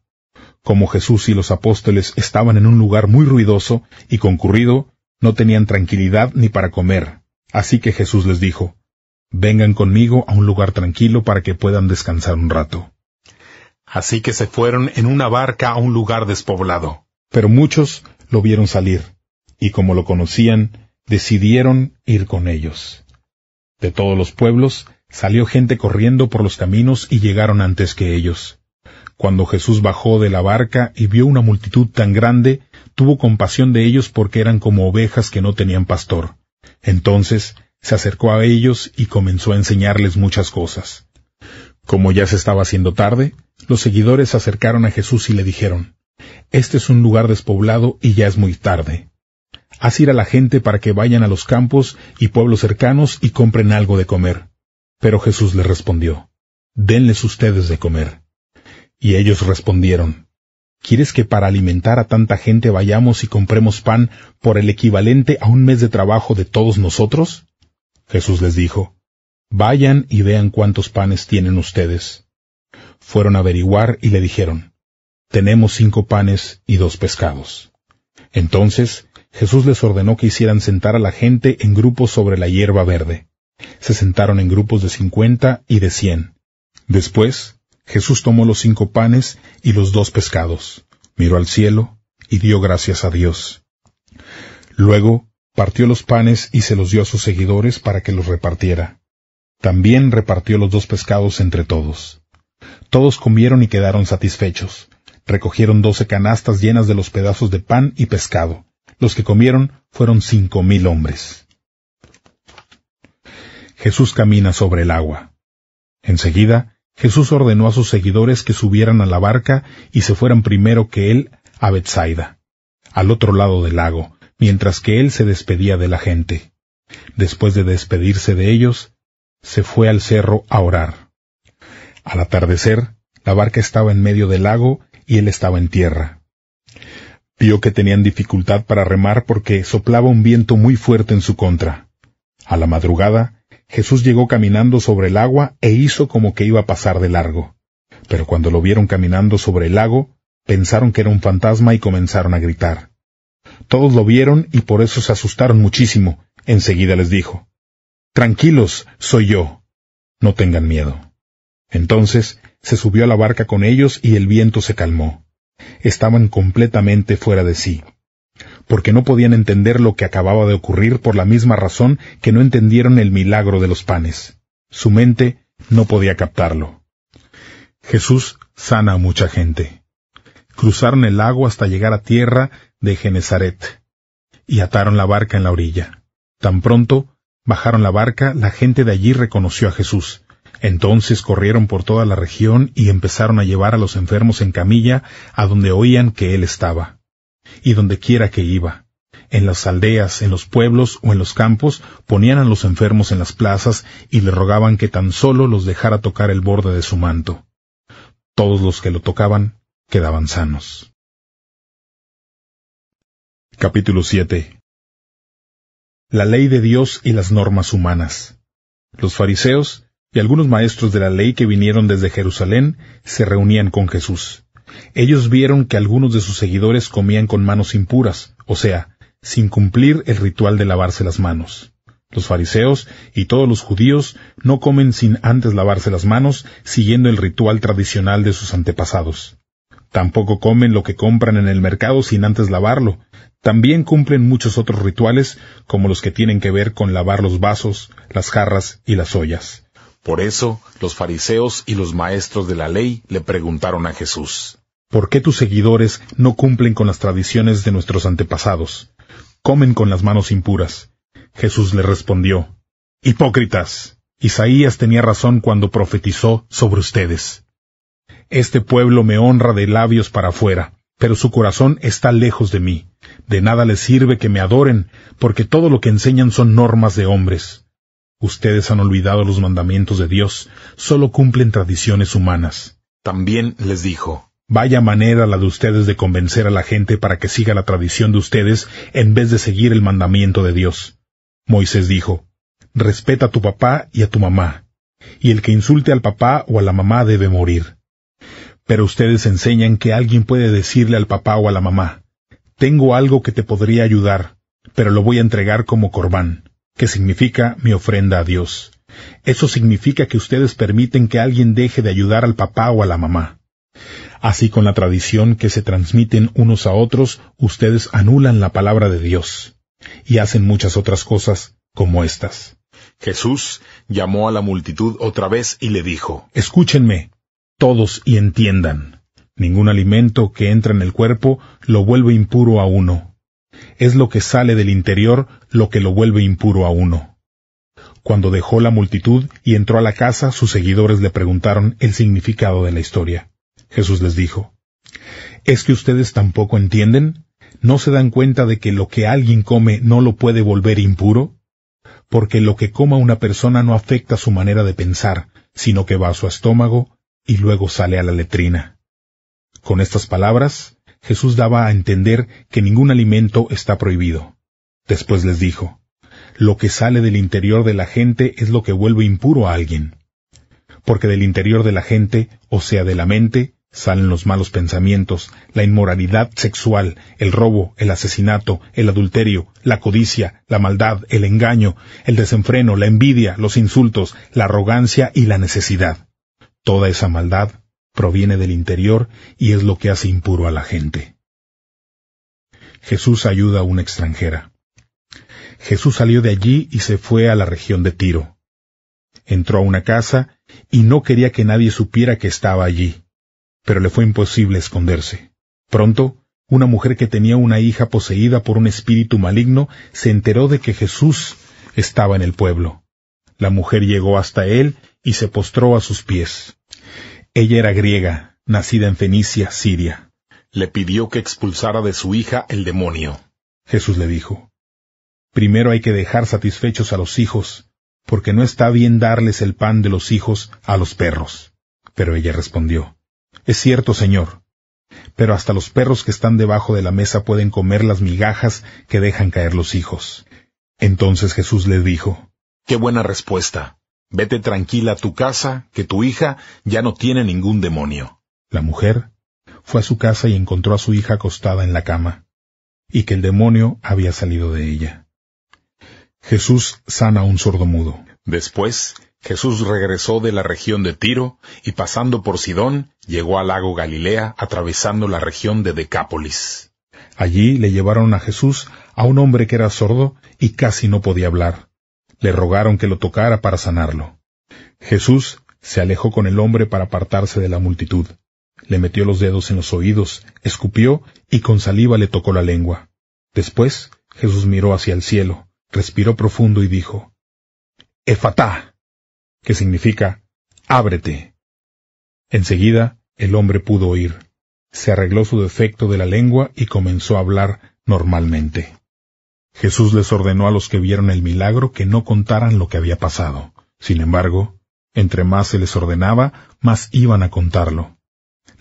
Como Jesús y los apóstoles estaban en un lugar muy ruidoso y concurrido, no tenían tranquilidad ni para comer. Así que Jesús les dijo, Vengan conmigo a un lugar tranquilo para que puedan descansar un rato. Así que se fueron en una barca a un lugar despoblado. Pero muchos lo vieron salir, y como lo conocían, decidieron ir con ellos. De todos los pueblos salió gente corriendo por los caminos y llegaron antes que ellos. Cuando Jesús bajó de la barca y vio una multitud tan grande, tuvo compasión de ellos porque eran como ovejas que no tenían pastor. Entonces se acercó a ellos y comenzó a enseñarles muchas cosas. Como ya se estaba haciendo tarde, los seguidores se acercaron a Jesús y le dijeron, Este es un lugar despoblado y ya es muy tarde. Haz ir a la gente para que vayan a los campos y pueblos cercanos y compren algo de comer. Pero Jesús les respondió, Denles ustedes de comer. Y ellos respondieron, ¿Quieres que para alimentar a tanta gente vayamos y compremos pan por el equivalente a un mes de trabajo de todos nosotros? Jesús les dijo, Vayan y vean cuántos panes tienen ustedes fueron a averiguar y le dijeron, Tenemos cinco panes y dos pescados. Entonces Jesús les ordenó que hicieran sentar a la gente en grupos sobre la hierba verde. Se sentaron en grupos de cincuenta y de cien. Después, Jesús tomó los cinco panes y los dos pescados, miró al cielo y dio gracias a Dios. Luego, partió los panes y se los dio a sus seguidores para que los repartiera. También repartió los dos pescados entre todos. Todos comieron y quedaron satisfechos. Recogieron doce canastas llenas de los pedazos de pan y pescado. Los que comieron fueron cinco mil hombres. Jesús camina sobre el agua. Enseguida, Jesús ordenó a sus seguidores que subieran a la barca y se fueran primero que él a Bethsaida, al otro lado del lago, mientras que él se despedía de la gente. Después de despedirse de ellos, se fue al cerro a orar. Al atardecer, la barca estaba en medio del lago y él estaba en tierra. Vio que tenían dificultad para remar porque soplaba un viento muy fuerte en su contra. A la madrugada, Jesús llegó caminando sobre el agua e hizo como que iba a pasar de largo. Pero cuando lo vieron caminando sobre el lago, pensaron que era un fantasma y comenzaron a gritar. Todos lo vieron y por eso se asustaron muchísimo. Enseguida les dijo, Tranquilos, soy yo. No tengan miedo. Entonces se subió a la barca con ellos y el viento se calmó. Estaban completamente fuera de sí, porque no podían entender lo que acababa de ocurrir por la misma razón que no entendieron el milagro de los panes. Su mente no podía captarlo. Jesús sana a mucha gente. Cruzaron el lago hasta llegar a tierra de Genezaret y ataron la barca en la orilla. Tan pronto bajaron la barca, la gente de allí reconoció a Jesús entonces corrieron por toda la región y empezaron a llevar a los enfermos en camilla a donde oían que él estaba, y donde quiera que iba. En las aldeas, en los pueblos o en los campos ponían a los enfermos en las plazas y le rogaban que tan solo los dejara tocar el borde de su manto. Todos los que lo tocaban quedaban sanos. Capítulo 7 La ley de Dios y las normas humanas. Los fariseos y algunos maestros de la ley que vinieron desde Jerusalén se reunían con Jesús. Ellos vieron que algunos de sus seguidores comían con manos impuras, o sea, sin cumplir el ritual de lavarse las manos. Los fariseos y todos los judíos no comen sin antes lavarse las manos, siguiendo el ritual tradicional de sus antepasados. Tampoco comen lo que compran en el mercado sin antes lavarlo. También cumplen muchos otros rituales, como los que tienen que ver con lavar los vasos, las jarras y las ollas. Por eso los fariseos y los maestros de la ley le preguntaron a Jesús, ¿Por qué tus seguidores no cumplen con las tradiciones de nuestros antepasados? Comen con las manos impuras. Jesús le respondió, Hipócritas, Isaías tenía razón cuando profetizó sobre ustedes. Este pueblo me honra de labios para afuera, pero su corazón está lejos de mí. De nada les sirve que me adoren, porque todo lo que enseñan son normas de hombres. Ustedes han olvidado los mandamientos de Dios, solo cumplen tradiciones humanas. También les dijo, Vaya manera la de ustedes de convencer a la gente para que siga la tradición de ustedes en vez de seguir el mandamiento de Dios. Moisés dijo, Respeta a tu papá y a tu mamá, y el que insulte al papá o a la mamá debe morir. Pero ustedes enseñan que alguien puede decirle al papá o a la mamá, Tengo algo que te podría ayudar, pero lo voy a entregar como corbán que significa mi ofrenda a Dios. Eso significa que ustedes permiten que alguien deje de ayudar al papá o a la mamá. Así con la tradición que se transmiten unos a otros, ustedes anulan la palabra de Dios y hacen muchas otras cosas como estas. Jesús llamó a la multitud otra vez y le dijo, Escúchenme, todos y entiendan. Ningún alimento que entra en el cuerpo lo vuelve impuro a uno es lo que sale del interior lo que lo vuelve impuro a uno. Cuando dejó la multitud y entró a la casa, sus seguidores le preguntaron el significado de la historia. Jesús les dijo, ¿Es que ustedes tampoco entienden? ¿No se dan cuenta de que lo que alguien come no lo puede volver impuro? Porque lo que coma una persona no afecta su manera de pensar, sino que va a su estómago y luego sale a la letrina. Con estas palabras, Jesús daba a entender que ningún alimento está prohibido. Después les dijo, Lo que sale del interior de la gente es lo que vuelve impuro a alguien. Porque del interior de la gente, o sea, de la mente, salen los malos pensamientos, la inmoralidad sexual, el robo, el asesinato, el adulterio, la codicia, la maldad, el engaño, el desenfreno, la envidia, los insultos, la arrogancia y la necesidad. Toda esa maldad proviene del interior y es lo que hace impuro a la gente. Jesús ayuda a una extranjera. Jesús salió de allí y se fue a la región de Tiro. Entró a una casa y no quería que nadie supiera que estaba allí, pero le fue imposible esconderse. Pronto, una mujer que tenía una hija poseída por un espíritu maligno se enteró de que Jesús estaba en el pueblo. La mujer llegó hasta él y se postró a sus pies. Ella era griega, nacida en Fenicia, Siria. Le pidió que expulsara de su hija el demonio. Jesús le dijo, Primero hay que dejar satisfechos a los hijos, porque no está bien darles el pan de los hijos a los perros. Pero ella respondió, Es cierto, Señor, pero hasta los perros que están debajo de la mesa pueden comer las migajas que dejan caer los hijos. Entonces Jesús le dijo, Qué buena respuesta. Vete tranquila a tu casa, que tu hija ya no tiene ningún demonio. La mujer fue a su casa y encontró a su hija acostada en la cama, y que el demonio había salido de ella. Jesús sana a un mudo. Después, Jesús regresó de la región de Tiro, y pasando por Sidón, llegó al lago Galilea, atravesando la región de Decápolis. Allí le llevaron a Jesús a un hombre que era sordo y casi no podía hablar le rogaron que lo tocara para sanarlo. Jesús se alejó con el hombre para apartarse de la multitud. Le metió los dedos en los oídos, escupió y con saliva le tocó la lengua. Después Jesús miró hacia el cielo, respiró profundo y dijo, Efatá, que significa ábrete. Enseguida el hombre pudo oír. Se arregló su defecto de la lengua y comenzó a hablar normalmente. Jesús les ordenó a los que vieron el milagro que no contaran lo que había pasado. Sin embargo, entre más se les ordenaba, más iban a contarlo.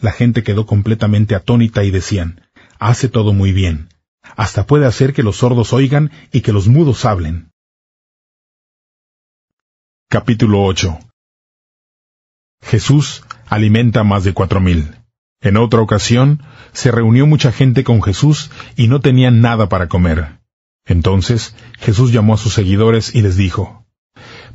La gente quedó completamente atónita y decían, hace todo muy bien. Hasta puede hacer que los sordos oigan y que los mudos hablen. Capítulo 8 Jesús alimenta a más de cuatro mil. En otra ocasión, se reunió mucha gente con Jesús y no tenían nada para comer. Entonces Jesús llamó a sus seguidores y les dijo,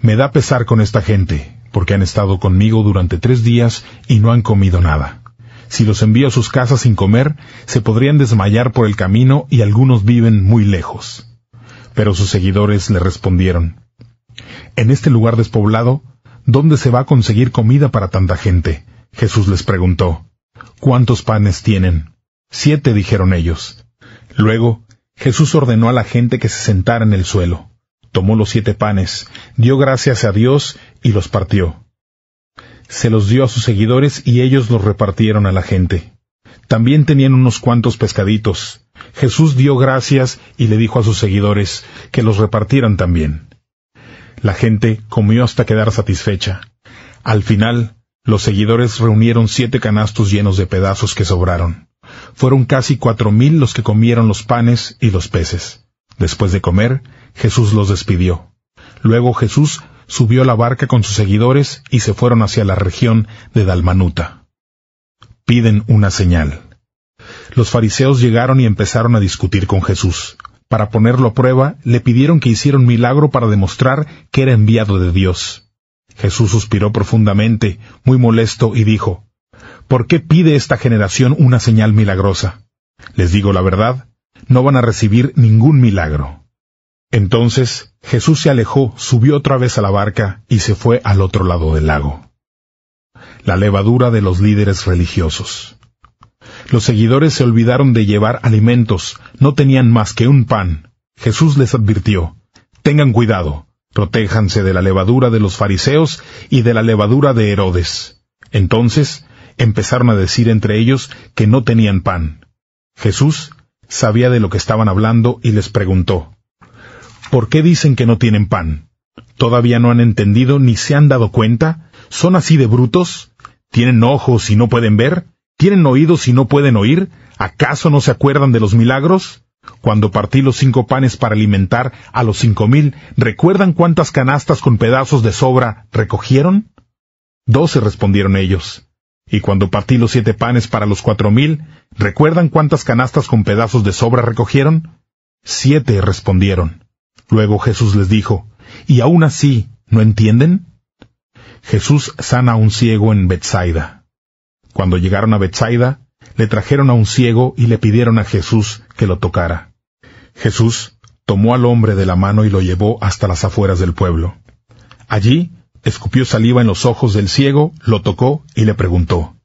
Me da pesar con esta gente, porque han estado conmigo durante tres días y no han comido nada. Si los envío a sus casas sin comer, se podrían desmayar por el camino y algunos viven muy lejos. Pero sus seguidores le respondieron, En este lugar despoblado, ¿dónde se va a conseguir comida para tanta gente? Jesús les preguntó, ¿Cuántos panes tienen? Siete dijeron ellos. Luego Jesús ordenó a la gente que se sentara en el suelo. Tomó los siete panes, dio gracias a Dios y los partió. Se los dio a sus seguidores y ellos los repartieron a la gente. También tenían unos cuantos pescaditos. Jesús dio gracias y le dijo a sus seguidores que los repartieran también. La gente comió hasta quedar satisfecha. Al final, los seguidores reunieron siete canastos llenos de pedazos que sobraron fueron casi cuatro mil los que comieron los panes y los peces. Después de comer, Jesús los despidió. Luego Jesús subió la barca con sus seguidores y se fueron hacia la región de Dalmanuta. Piden una señal. Los fariseos llegaron y empezaron a discutir con Jesús. Para ponerlo a prueba, le pidieron que hiciera un milagro para demostrar que era enviado de Dios. Jesús suspiró profundamente, muy molesto, y dijo, ¿Por qué pide esta generación una señal milagrosa? Les digo la verdad, no van a recibir ningún milagro. Entonces Jesús se alejó, subió otra vez a la barca y se fue al otro lado del lago. La levadura de los líderes religiosos. Los seguidores se olvidaron de llevar alimentos, no tenían más que un pan. Jesús les advirtió, tengan cuidado, protéjanse de la levadura de los fariseos y de la levadura de Herodes. Entonces empezaron a decir entre ellos que no tenían pan. Jesús sabía de lo que estaban hablando y les preguntó, ¿Por qué dicen que no tienen pan? ¿Todavía no han entendido ni se han dado cuenta? ¿Son así de brutos? ¿Tienen ojos y no pueden ver? ¿Tienen oídos y no pueden oír? ¿Acaso no se acuerdan de los milagros? Cuando partí los cinco panes para alimentar a los cinco mil, ¿recuerdan cuántas canastas con pedazos de sobra recogieron? Doce respondieron ellos. Y cuando partí los siete panes para los cuatro mil, ¿recuerdan cuántas canastas con pedazos de sobra recogieron? Siete respondieron. Luego Jesús les dijo, ¿Y aún así no entienden? Jesús sana a un ciego en Bethsaida. Cuando llegaron a Bethsaida, le trajeron a un ciego y le pidieron a Jesús que lo tocara. Jesús tomó al hombre de la mano y lo llevó hasta las afueras del pueblo. Allí escupió saliva en los ojos del ciego, lo tocó y le preguntó,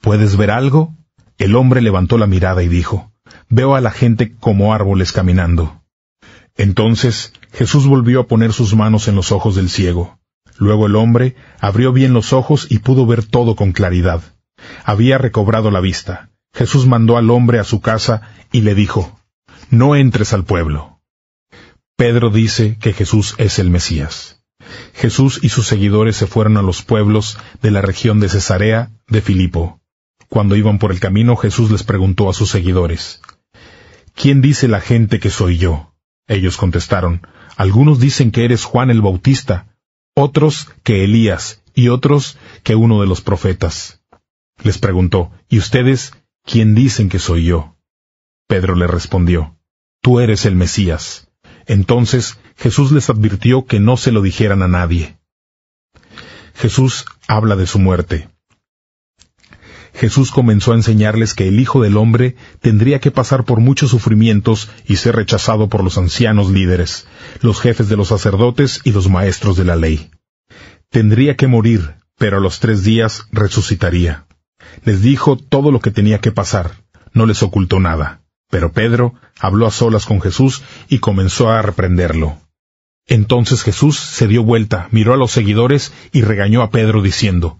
¿Puedes ver algo? El hombre levantó la mirada y dijo, Veo a la gente como árboles caminando. Entonces Jesús volvió a poner sus manos en los ojos del ciego. Luego el hombre abrió bien los ojos y pudo ver todo con claridad. Había recobrado la vista. Jesús mandó al hombre a su casa y le dijo, No entres al pueblo. Pedro dice que Jesús es el Mesías. Jesús y sus seguidores se fueron a los pueblos de la región de Cesarea de Filipo. Cuando iban por el camino, Jesús les preguntó a sus seguidores, ¿Quién dice la gente que soy yo? Ellos contestaron, algunos dicen que eres Juan el Bautista, otros que Elías, y otros que uno de los profetas. Les preguntó, ¿y ustedes quién dicen que soy yo? Pedro le respondió, Tú eres el Mesías. Entonces Jesús les advirtió que no se lo dijeran a nadie. Jesús habla de su muerte. Jesús comenzó a enseñarles que el Hijo del Hombre tendría que pasar por muchos sufrimientos y ser rechazado por los ancianos líderes, los jefes de los sacerdotes y los maestros de la ley. Tendría que morir, pero a los tres días resucitaría. Les dijo todo lo que tenía que pasar, no les ocultó nada. Pero Pedro habló a solas con Jesús y comenzó a reprenderlo. Entonces Jesús se dio vuelta, miró a los seguidores y regañó a Pedro diciendo,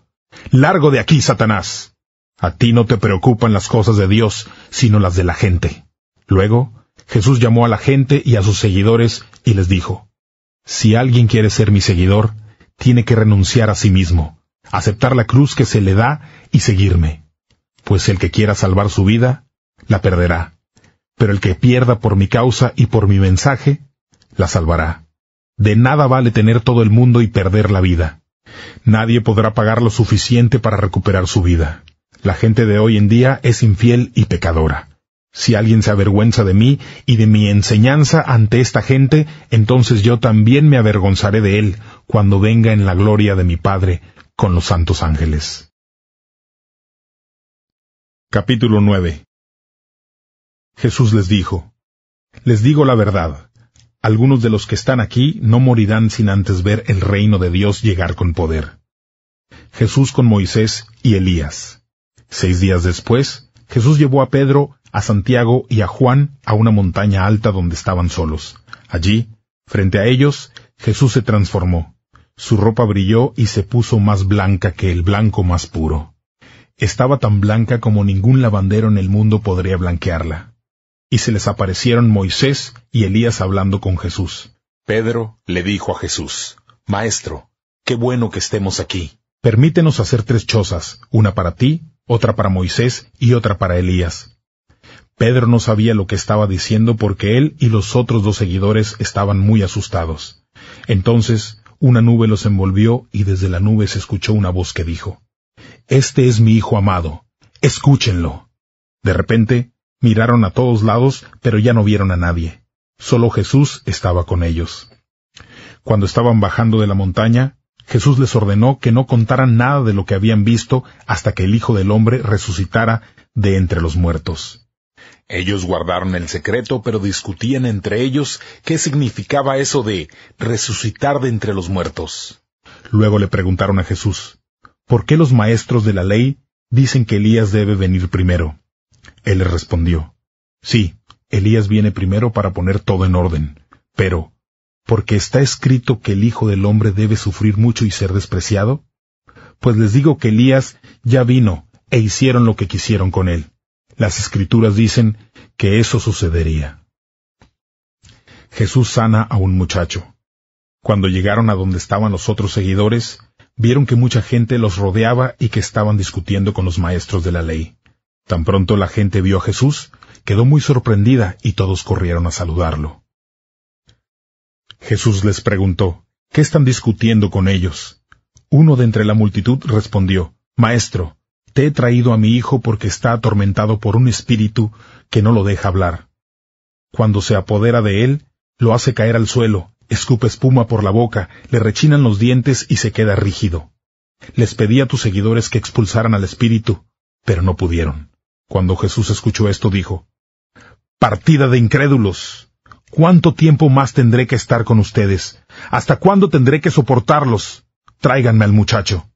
Largo de aquí, Satanás. A ti no te preocupan las cosas de Dios, sino las de la gente. Luego, Jesús llamó a la gente y a sus seguidores y les dijo, Si alguien quiere ser mi seguidor, tiene que renunciar a sí mismo, aceptar la cruz que se le da y seguirme. Pues el que quiera salvar su vida, la perderá. Pero el que pierda por mi causa y por mi mensaje, la salvará. De nada vale tener todo el mundo y perder la vida. Nadie podrá pagar lo suficiente para recuperar su vida. La gente de hoy en día es infiel y pecadora. Si alguien se avergüenza de mí y de mi enseñanza ante esta gente, entonces yo también me avergonzaré de él cuando venga en la gloria de mi Padre con los santos ángeles. Capítulo 9 Jesús les dijo, Les digo la verdad, algunos de los que están aquí no morirán sin antes ver el reino de Dios llegar con poder. Jesús con Moisés y Elías. Seis días después, Jesús llevó a Pedro, a Santiago y a Juan a una montaña alta donde estaban solos. Allí, frente a ellos, Jesús se transformó. Su ropa brilló y se puso más blanca que el blanco más puro. Estaba tan blanca como ningún lavandero en el mundo podría blanquearla y se les aparecieron Moisés y Elías hablando con Jesús. Pedro le dijo a Jesús, Maestro, qué bueno que estemos aquí. Permítenos hacer tres chozas, una para ti, otra para Moisés y otra para Elías. Pedro no sabía lo que estaba diciendo porque él y los otros dos seguidores estaban muy asustados. Entonces, una nube los envolvió y desde la nube se escuchó una voz que dijo, Este es mi Hijo amado, escúchenlo. De repente, Miraron a todos lados, pero ya no vieron a nadie. Solo Jesús estaba con ellos. Cuando estaban bajando de la montaña, Jesús les ordenó que no contaran nada de lo que habían visto hasta que el Hijo del Hombre resucitara de entre los muertos. Ellos guardaron el secreto, pero discutían entre ellos qué significaba eso de resucitar de entre los muertos. Luego le preguntaron a Jesús, ¿por qué los maestros de la ley dicen que Elías debe venir primero? Él le respondió, Sí, Elías viene primero para poner todo en orden, pero porque está escrito que el Hijo del Hombre debe sufrir mucho y ser despreciado? Pues les digo que Elías ya vino e hicieron lo que quisieron con él. Las escrituras dicen que eso sucedería. Jesús sana a un muchacho. Cuando llegaron a donde estaban los otros seguidores, vieron que mucha gente los rodeaba y que estaban discutiendo con los maestros de la ley. Tan pronto la gente vio a Jesús, quedó muy sorprendida y todos corrieron a saludarlo. Jesús les preguntó, ¿Qué están discutiendo con ellos? Uno de entre la multitud respondió, Maestro, te he traído a mi hijo porque está atormentado por un espíritu que no lo deja hablar. Cuando se apodera de él, lo hace caer al suelo, escupe espuma por la boca, le rechinan los dientes y se queda rígido. Les pedí a tus seguidores que expulsaran al espíritu, pero no pudieron. Cuando Jesús escuchó esto dijo, Partida de incrédulos. ¿Cuánto tiempo más tendré que estar con ustedes? ¿Hasta cuándo tendré que soportarlos? Tráiganme al muchacho.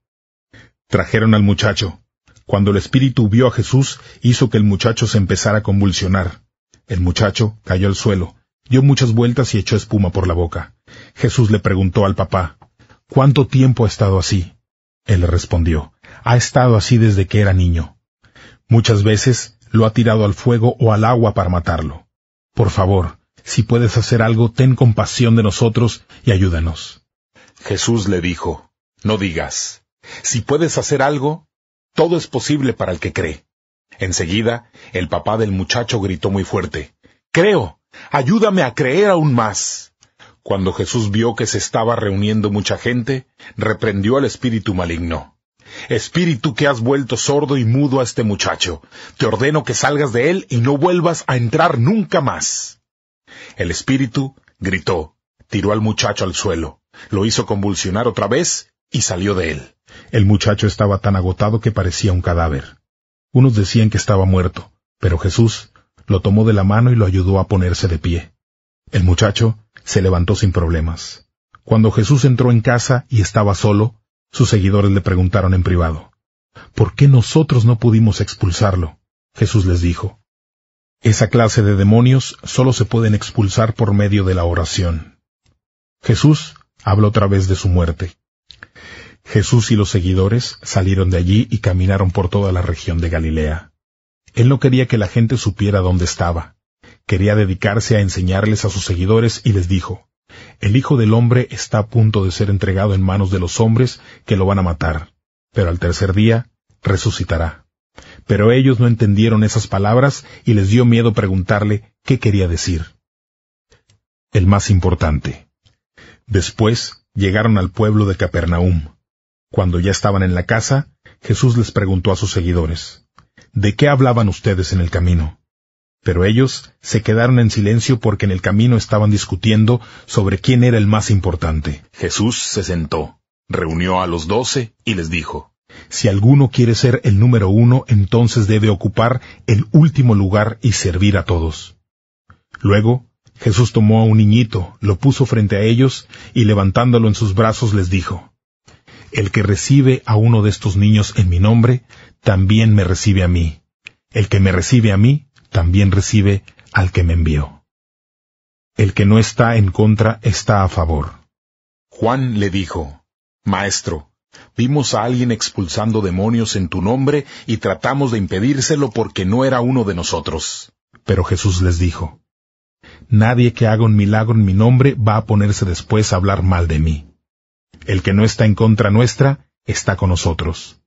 Trajeron al muchacho. Cuando el espíritu vio a Jesús, hizo que el muchacho se empezara a convulsionar. El muchacho cayó al suelo, dio muchas vueltas y echó espuma por la boca. Jesús le preguntó al papá, ¿Cuánto tiempo ha estado así? Él le respondió, ha estado así desde que era niño. Muchas veces lo ha tirado al fuego o al agua para matarlo. Por favor, si puedes hacer algo, ten compasión de nosotros y ayúdanos. Jesús le dijo, No digas, si puedes hacer algo, todo es posible para el que cree. Enseguida, el papá del muchacho gritó muy fuerte, Creo, ayúdame a creer aún más. Cuando Jesús vio que se estaba reuniendo mucha gente, reprendió al espíritu maligno. Espíritu que has vuelto sordo y mudo a este muchacho, te ordeno que salgas de él y no vuelvas a entrar nunca más. El espíritu gritó, tiró al muchacho al suelo, lo hizo convulsionar otra vez y salió de él. El muchacho estaba tan agotado que parecía un cadáver. Unos decían que estaba muerto, pero Jesús lo tomó de la mano y lo ayudó a ponerse de pie. El muchacho se levantó sin problemas. Cuando Jesús entró en casa y estaba solo, sus seguidores le preguntaron en privado, ¿por qué nosotros no pudimos expulsarlo? Jesús les dijo, Esa clase de demonios solo se pueden expulsar por medio de la oración. Jesús habló otra vez de su muerte. Jesús y los seguidores salieron de allí y caminaron por toda la región de Galilea. Él no quería que la gente supiera dónde estaba. Quería dedicarse a enseñarles a sus seguidores y les dijo, el Hijo del Hombre está a punto de ser entregado en manos de los hombres que lo van a matar, pero al tercer día resucitará. Pero ellos no entendieron esas palabras y les dio miedo preguntarle qué quería decir. El más importante. Después llegaron al pueblo de Capernaum. Cuando ya estaban en la casa, Jesús les preguntó a sus seguidores, ¿De qué hablaban ustedes en el camino? Pero ellos se quedaron en silencio porque en el camino estaban discutiendo sobre quién era el más importante. Jesús se sentó, reunió a los doce y les dijo, Si alguno quiere ser el número uno, entonces debe ocupar el último lugar y servir a todos. Luego, Jesús tomó a un niñito, lo puso frente a ellos y levantándolo en sus brazos les dijo, El que recibe a uno de estos niños en mi nombre, también me recibe a mí. El que me recibe a mí, también recibe al que me envió. El que no está en contra está a favor. Juan le dijo, Maestro, vimos a alguien expulsando demonios en tu nombre y tratamos de impedírselo porque no era uno de nosotros. Pero Jesús les dijo, Nadie que haga un milagro en mi nombre va a ponerse después a hablar mal de mí. El que no está en contra nuestra, está con nosotros.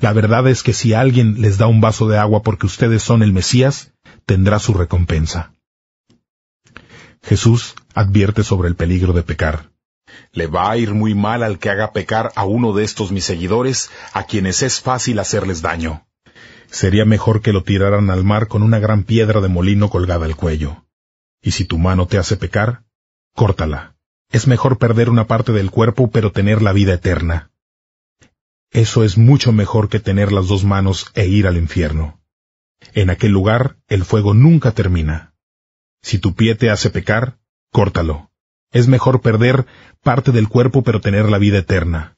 La verdad es que si alguien les da un vaso de agua porque ustedes son el Mesías, tendrá su recompensa. Jesús advierte sobre el peligro de pecar. Le va a ir muy mal al que haga pecar a uno de estos mis seguidores, a quienes es fácil hacerles daño. Sería mejor que lo tiraran al mar con una gran piedra de molino colgada al cuello. Y si tu mano te hace pecar, córtala. Es mejor perder una parte del cuerpo pero tener la vida eterna. Eso es mucho mejor que tener las dos manos e ir al infierno. En aquel lugar el fuego nunca termina. Si tu pie te hace pecar, córtalo. Es mejor perder parte del cuerpo pero tener la vida eterna.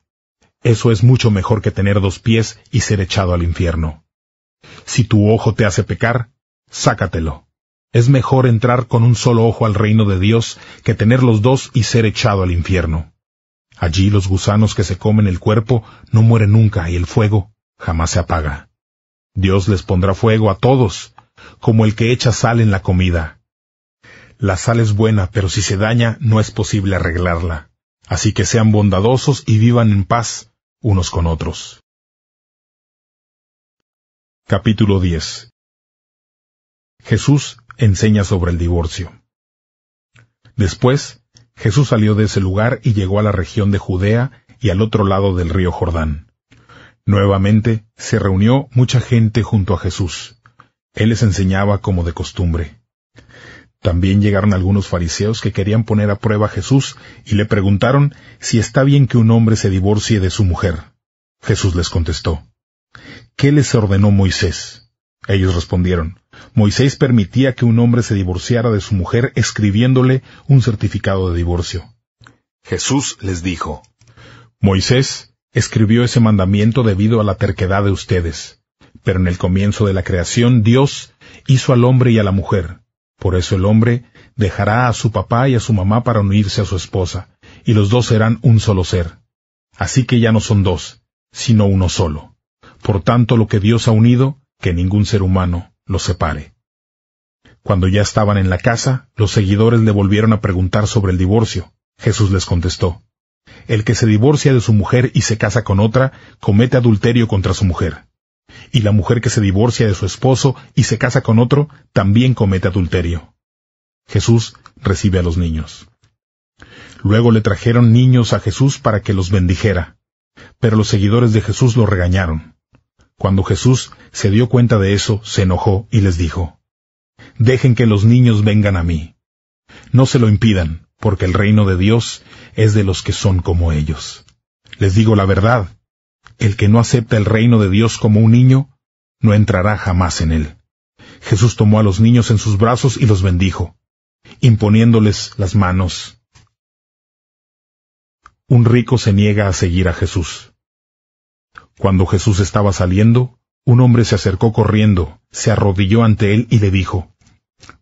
Eso es mucho mejor que tener dos pies y ser echado al infierno. Si tu ojo te hace pecar, sácatelo. Es mejor entrar con un solo ojo al reino de Dios que tener los dos y ser echado al infierno. Allí los gusanos que se comen el cuerpo no mueren nunca y el fuego jamás se apaga. Dios les pondrá fuego a todos, como el que echa sal en la comida. La sal es buena, pero si se daña no es posible arreglarla. Así que sean bondadosos y vivan en paz unos con otros. Capítulo 10 Jesús enseña sobre el divorcio. Después, Jesús salió de ese lugar y llegó a la región de Judea y al otro lado del río Jordán. Nuevamente se reunió mucha gente junto a Jesús. Él les enseñaba como de costumbre. También llegaron algunos fariseos que querían poner a prueba a Jesús y le preguntaron si está bien que un hombre se divorcie de su mujer. Jesús les contestó, ¿Qué les ordenó Moisés? Ellos respondieron, Moisés permitía que un hombre se divorciara de su mujer escribiéndole un certificado de divorcio. Jesús les dijo, Moisés escribió ese mandamiento debido a la terquedad de ustedes. Pero en el comienzo de la creación Dios hizo al hombre y a la mujer. Por eso el hombre dejará a su papá y a su mamá para unirse a su esposa, y los dos serán un solo ser. Así que ya no son dos, sino uno solo. Por tanto, lo que Dios ha unido, que ningún ser humano lo separe. Cuando ya estaban en la casa, los seguidores le volvieron a preguntar sobre el divorcio. Jesús les contestó, el que se divorcia de su mujer y se casa con otra, comete adulterio contra su mujer. Y la mujer que se divorcia de su esposo y se casa con otro, también comete adulterio. Jesús recibe a los niños. Luego le trajeron niños a Jesús para que los bendijera. Pero los seguidores de Jesús lo regañaron. Cuando Jesús se dio cuenta de eso, se enojó y les dijo, Dejen que los niños vengan a mí. No se lo impidan, porque el reino de Dios es de los que son como ellos. Les digo la verdad, el que no acepta el reino de Dios como un niño, no entrará jamás en él. Jesús tomó a los niños en sus brazos y los bendijo, imponiéndoles las manos. Un rico se niega a seguir a Jesús. Cuando Jesús estaba saliendo, un hombre se acercó corriendo, se arrodilló ante él y le dijo,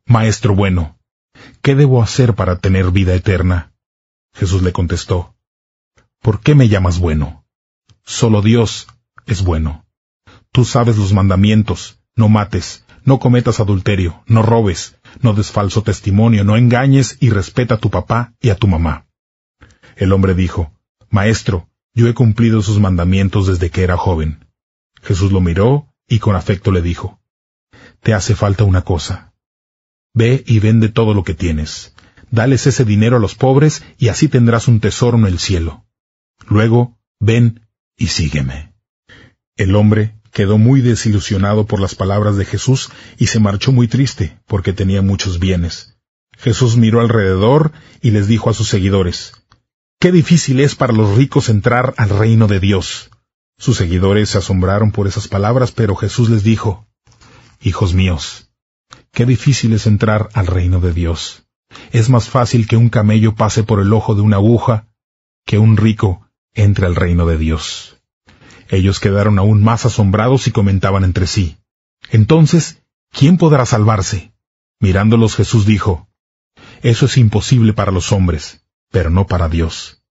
Maestro bueno, ¿Qué debo hacer para tener vida eterna? Jesús le contestó, ¿Por qué me llamas bueno? Solo Dios es bueno. Tú sabes los mandamientos, no mates, no cometas adulterio, no robes, no des falso testimonio, no engañes y respeta a tu papá y a tu mamá. El hombre dijo, Maestro, yo he cumplido sus mandamientos desde que era joven. Jesús lo miró y con afecto le dijo, Te hace falta una cosa. Ve y vende todo lo que tienes. Dales ese dinero a los pobres y así tendrás un tesoro en el cielo. Luego, ven y sígueme. El hombre quedó muy desilusionado por las palabras de Jesús y se marchó muy triste porque tenía muchos bienes. Jesús miró alrededor y les dijo a sus seguidores, Qué difícil es para los ricos entrar al reino de Dios. Sus seguidores se asombraron por esas palabras, pero Jesús les dijo, Hijos míos, Qué difícil es entrar al reino de Dios. Es más fácil que un camello pase por el ojo de una aguja que un rico entre al reino de Dios. Ellos quedaron aún más asombrados y comentaban entre sí. Entonces, ¿quién podrá salvarse? Mirándolos Jesús dijo, Eso es imposible para los hombres, pero no para Dios.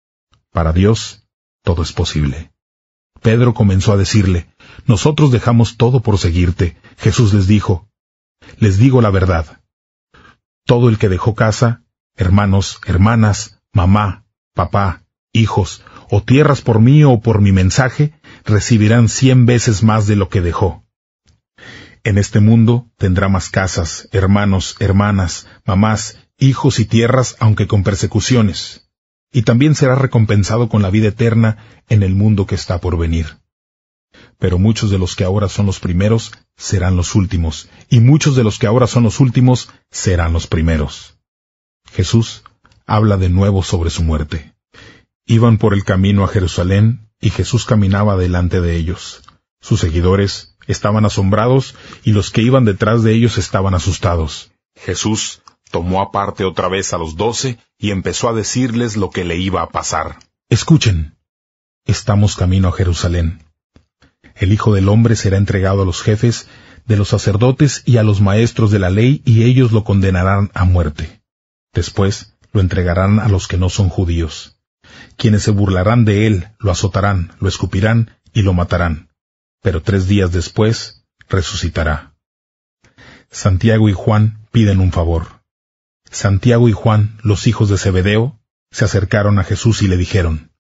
Para Dios, todo es posible. Pedro comenzó a decirle, Nosotros dejamos todo por seguirte. Jesús les dijo, les digo la verdad. Todo el que dejó casa, hermanos, hermanas, mamá, papá, hijos, o tierras por mí o por mi mensaje, recibirán cien veces más de lo que dejó. En este mundo tendrá más casas, hermanos, hermanas, mamás, hijos y tierras, aunque con persecuciones. Y también será recompensado con la vida eterna en el mundo que está por venir. Pero muchos de los que ahora son los primeros serán los últimos, y muchos de los que ahora son los últimos serán los primeros. Jesús habla de nuevo sobre su muerte. Iban por el camino a Jerusalén, y Jesús caminaba delante de ellos. Sus seguidores estaban asombrados, y los que iban detrás de ellos estaban asustados. Jesús tomó aparte otra vez a los doce y empezó a decirles lo que le iba a pasar. Escuchen, estamos camino a Jerusalén. El Hijo del Hombre será entregado a los jefes, de los sacerdotes y a los maestros de la ley, y ellos lo condenarán a muerte. Después lo entregarán a los que no son judíos. Quienes se burlarán de él, lo azotarán, lo escupirán y lo matarán. Pero tres días después, resucitará. Santiago y Juan piden un favor. Santiago y Juan, los hijos de Zebedeo, se acercaron a Jesús y le dijeron,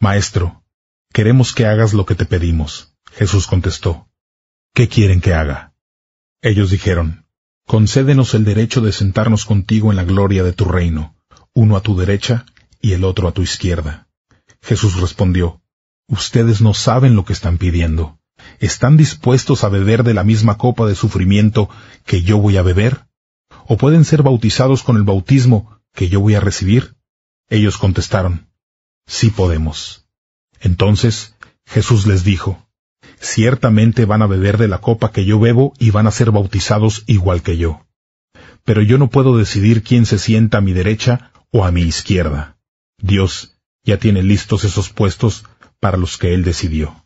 Maestro, queremos que hagas lo que te pedimos. Jesús contestó, ¿Qué quieren que haga? Ellos dijeron, Concédenos el derecho de sentarnos contigo en la gloria de tu reino, uno a tu derecha y el otro a tu izquierda. Jesús respondió, Ustedes no saben lo que están pidiendo. ¿Están dispuestos a beber de la misma copa de sufrimiento que yo voy a beber? ¿O pueden ser bautizados con el bautismo que yo voy a recibir? Ellos contestaron, Sí podemos. Entonces Jesús les dijo, ciertamente van a beber de la copa que yo bebo y van a ser bautizados igual que yo. Pero yo no puedo decidir quién se sienta a mi derecha o a mi izquierda. Dios ya tiene listos esos puestos para los que él decidió.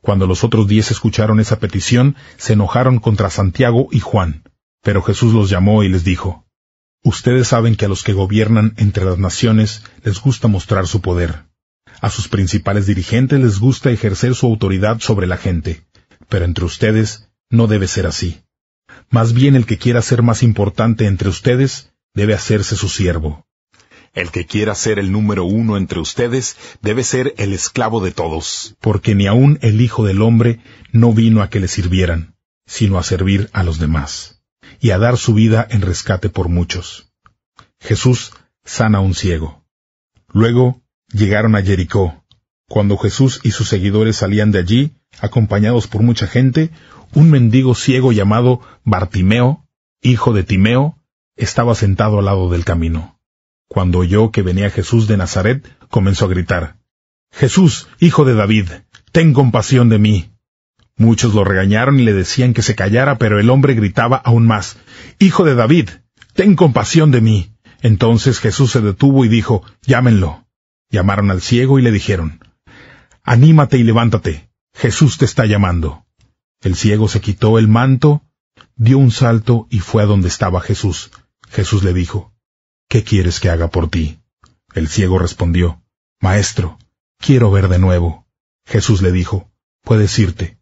Cuando los otros diez escucharon esa petición, se enojaron contra Santiago y Juan, pero Jesús los llamó y les dijo, Ustedes saben que a los que gobiernan entre las naciones les gusta mostrar su poder a sus principales dirigentes les gusta ejercer su autoridad sobre la gente, pero entre ustedes no debe ser así. Más bien el que quiera ser más importante entre ustedes debe hacerse su siervo. El que quiera ser el número uno entre ustedes debe ser el esclavo de todos. Porque ni aun el Hijo del Hombre no vino a que le sirvieran, sino a servir a los demás, y a dar su vida en rescate por muchos. Jesús sana a un ciego. Luego Llegaron a Jericó. Cuando Jesús y sus seguidores salían de allí, acompañados por mucha gente, un mendigo ciego llamado Bartimeo, hijo de Timeo, estaba sentado al lado del camino. Cuando oyó que venía Jesús de Nazaret, comenzó a gritar, Jesús, hijo de David, ten compasión de mí. Muchos lo regañaron y le decían que se callara, pero el hombre gritaba aún más, Hijo de David, ten compasión de mí. Entonces Jesús se detuvo y dijo, Llámenlo. Llamaron al ciego y le dijeron, Anímate y levántate, Jesús te está llamando. El ciego se quitó el manto, dio un salto y fue a donde estaba Jesús. Jesús le dijo, ¿Qué quieres que haga por ti? El ciego respondió, Maestro, quiero ver de nuevo. Jesús le dijo, Puedes irte,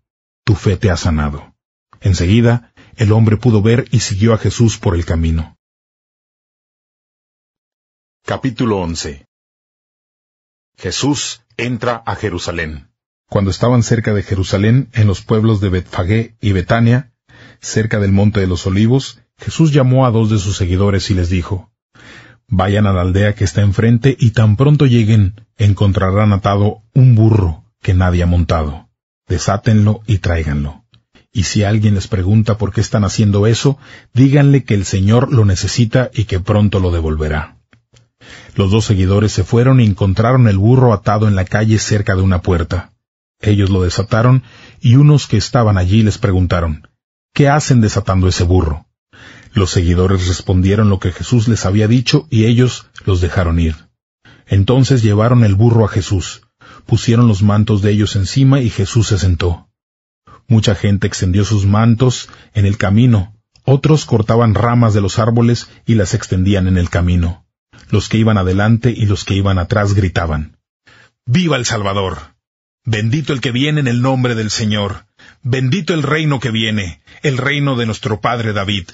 tu fe te ha sanado. Enseguida, el hombre pudo ver y siguió a Jesús por el camino. Capítulo Jesús entra a Jerusalén. Cuando estaban cerca de Jerusalén, en los pueblos de Betfagé y Betania, cerca del monte de los olivos, Jesús llamó a dos de sus seguidores y les dijo, Vayan a la aldea que está enfrente y tan pronto lleguen, encontrarán atado un burro que nadie ha montado. Desátenlo y tráiganlo. Y si alguien les pregunta por qué están haciendo eso, díganle que el Señor lo necesita y que pronto lo devolverá. Los dos seguidores se fueron y encontraron el burro atado en la calle cerca de una puerta. Ellos lo desataron y unos que estaban allí les preguntaron, ¿Qué hacen desatando ese burro? Los seguidores respondieron lo que Jesús les había dicho y ellos los dejaron ir. Entonces llevaron el burro a Jesús, pusieron los mantos de ellos encima y Jesús se sentó. Mucha gente extendió sus mantos en el camino, otros cortaban ramas de los árboles y las extendían en el camino. Los que iban adelante y los que iban atrás gritaban. ¡Viva el Salvador! Bendito el que viene en el nombre del Señor. Bendito el reino que viene, el reino de nuestro Padre David.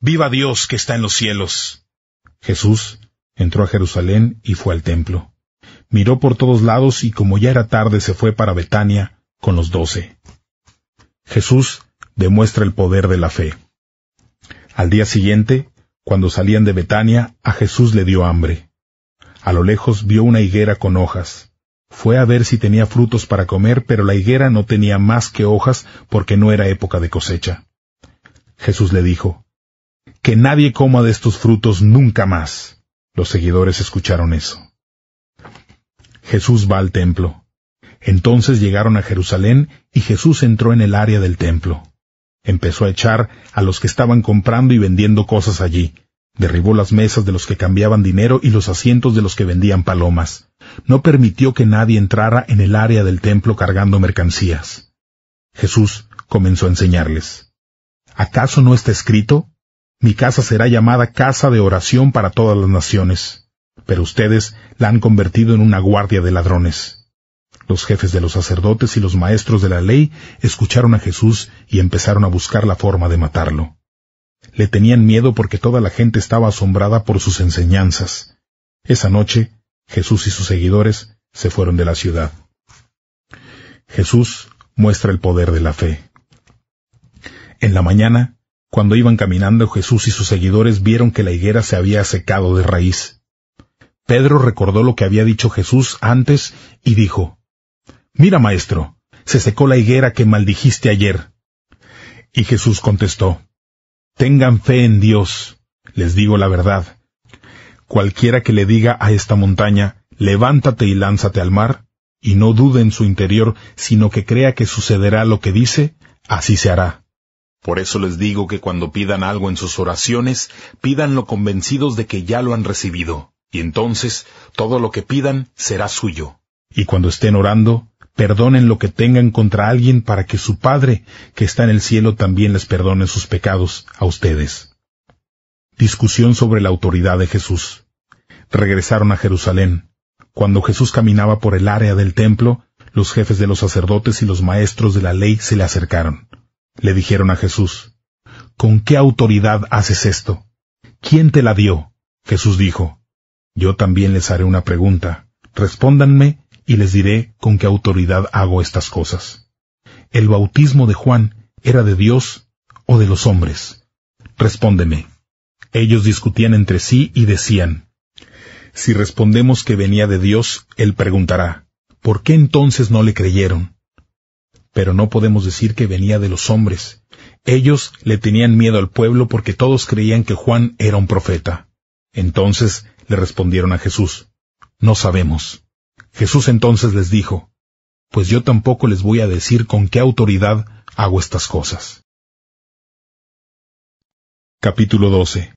Viva Dios que está en los cielos. Jesús entró a Jerusalén y fue al templo. Miró por todos lados y como ya era tarde se fue para Betania con los doce. Jesús demuestra el poder de la fe. Al día siguiente, cuando salían de Betania, a Jesús le dio hambre. A lo lejos vio una higuera con hojas. Fue a ver si tenía frutos para comer, pero la higuera no tenía más que hojas porque no era época de cosecha. Jesús le dijo, Que nadie coma de estos frutos nunca más. Los seguidores escucharon eso. Jesús va al templo. Entonces llegaron a Jerusalén y Jesús entró en el área del templo. Empezó a echar a los que estaban comprando y vendiendo cosas allí. Derribó las mesas de los que cambiaban dinero y los asientos de los que vendían palomas. No permitió que nadie entrara en el área del templo cargando mercancías. Jesús comenzó a enseñarles. ¿Acaso no está escrito? Mi casa será llamada casa de oración para todas las naciones, pero ustedes la han convertido en una guardia de ladrones. Los jefes de los sacerdotes y los maestros de la ley escucharon a Jesús y empezaron a buscar la forma de matarlo. Le tenían miedo porque toda la gente estaba asombrada por sus enseñanzas. Esa noche, Jesús y sus seguidores se fueron de la ciudad. Jesús muestra el poder de la fe. En la mañana, cuando iban caminando, Jesús y sus seguidores vieron que la higuera se había secado de raíz. Pedro recordó lo que había dicho Jesús antes y dijo, Mira, maestro, se secó la higuera que maldijiste ayer. Y Jesús contestó, Tengan fe en Dios, les digo la verdad. Cualquiera que le diga a esta montaña, levántate y lánzate al mar, y no dude en su interior, sino que crea que sucederá lo que dice, así se hará. Por eso les digo que cuando pidan algo en sus oraciones, pídanlo convencidos de que ya lo han recibido, y entonces todo lo que pidan será suyo. Y cuando estén orando, perdonen lo que tengan contra alguien para que su Padre, que está en el cielo, también les perdone sus pecados a ustedes. Discusión sobre la autoridad de Jesús. Regresaron a Jerusalén. Cuando Jesús caminaba por el área del templo, los jefes de los sacerdotes y los maestros de la ley se le acercaron. Le dijeron a Jesús, ¿Con qué autoridad haces esto? ¿Quién te la dio? Jesús dijo, Yo también les haré una pregunta. Respóndanme y les diré con qué autoridad hago estas cosas. ¿El bautismo de Juan era de Dios o de los hombres? Respóndeme. Ellos discutían entre sí y decían, Si respondemos que venía de Dios, él preguntará, ¿por qué entonces no le creyeron? Pero no podemos decir que venía de los hombres. Ellos le tenían miedo al pueblo porque todos creían que Juan era un profeta. Entonces le respondieron a Jesús, No sabemos. Jesús entonces les dijo, Pues yo tampoco les voy a decir con qué autoridad hago estas cosas. Capítulo 12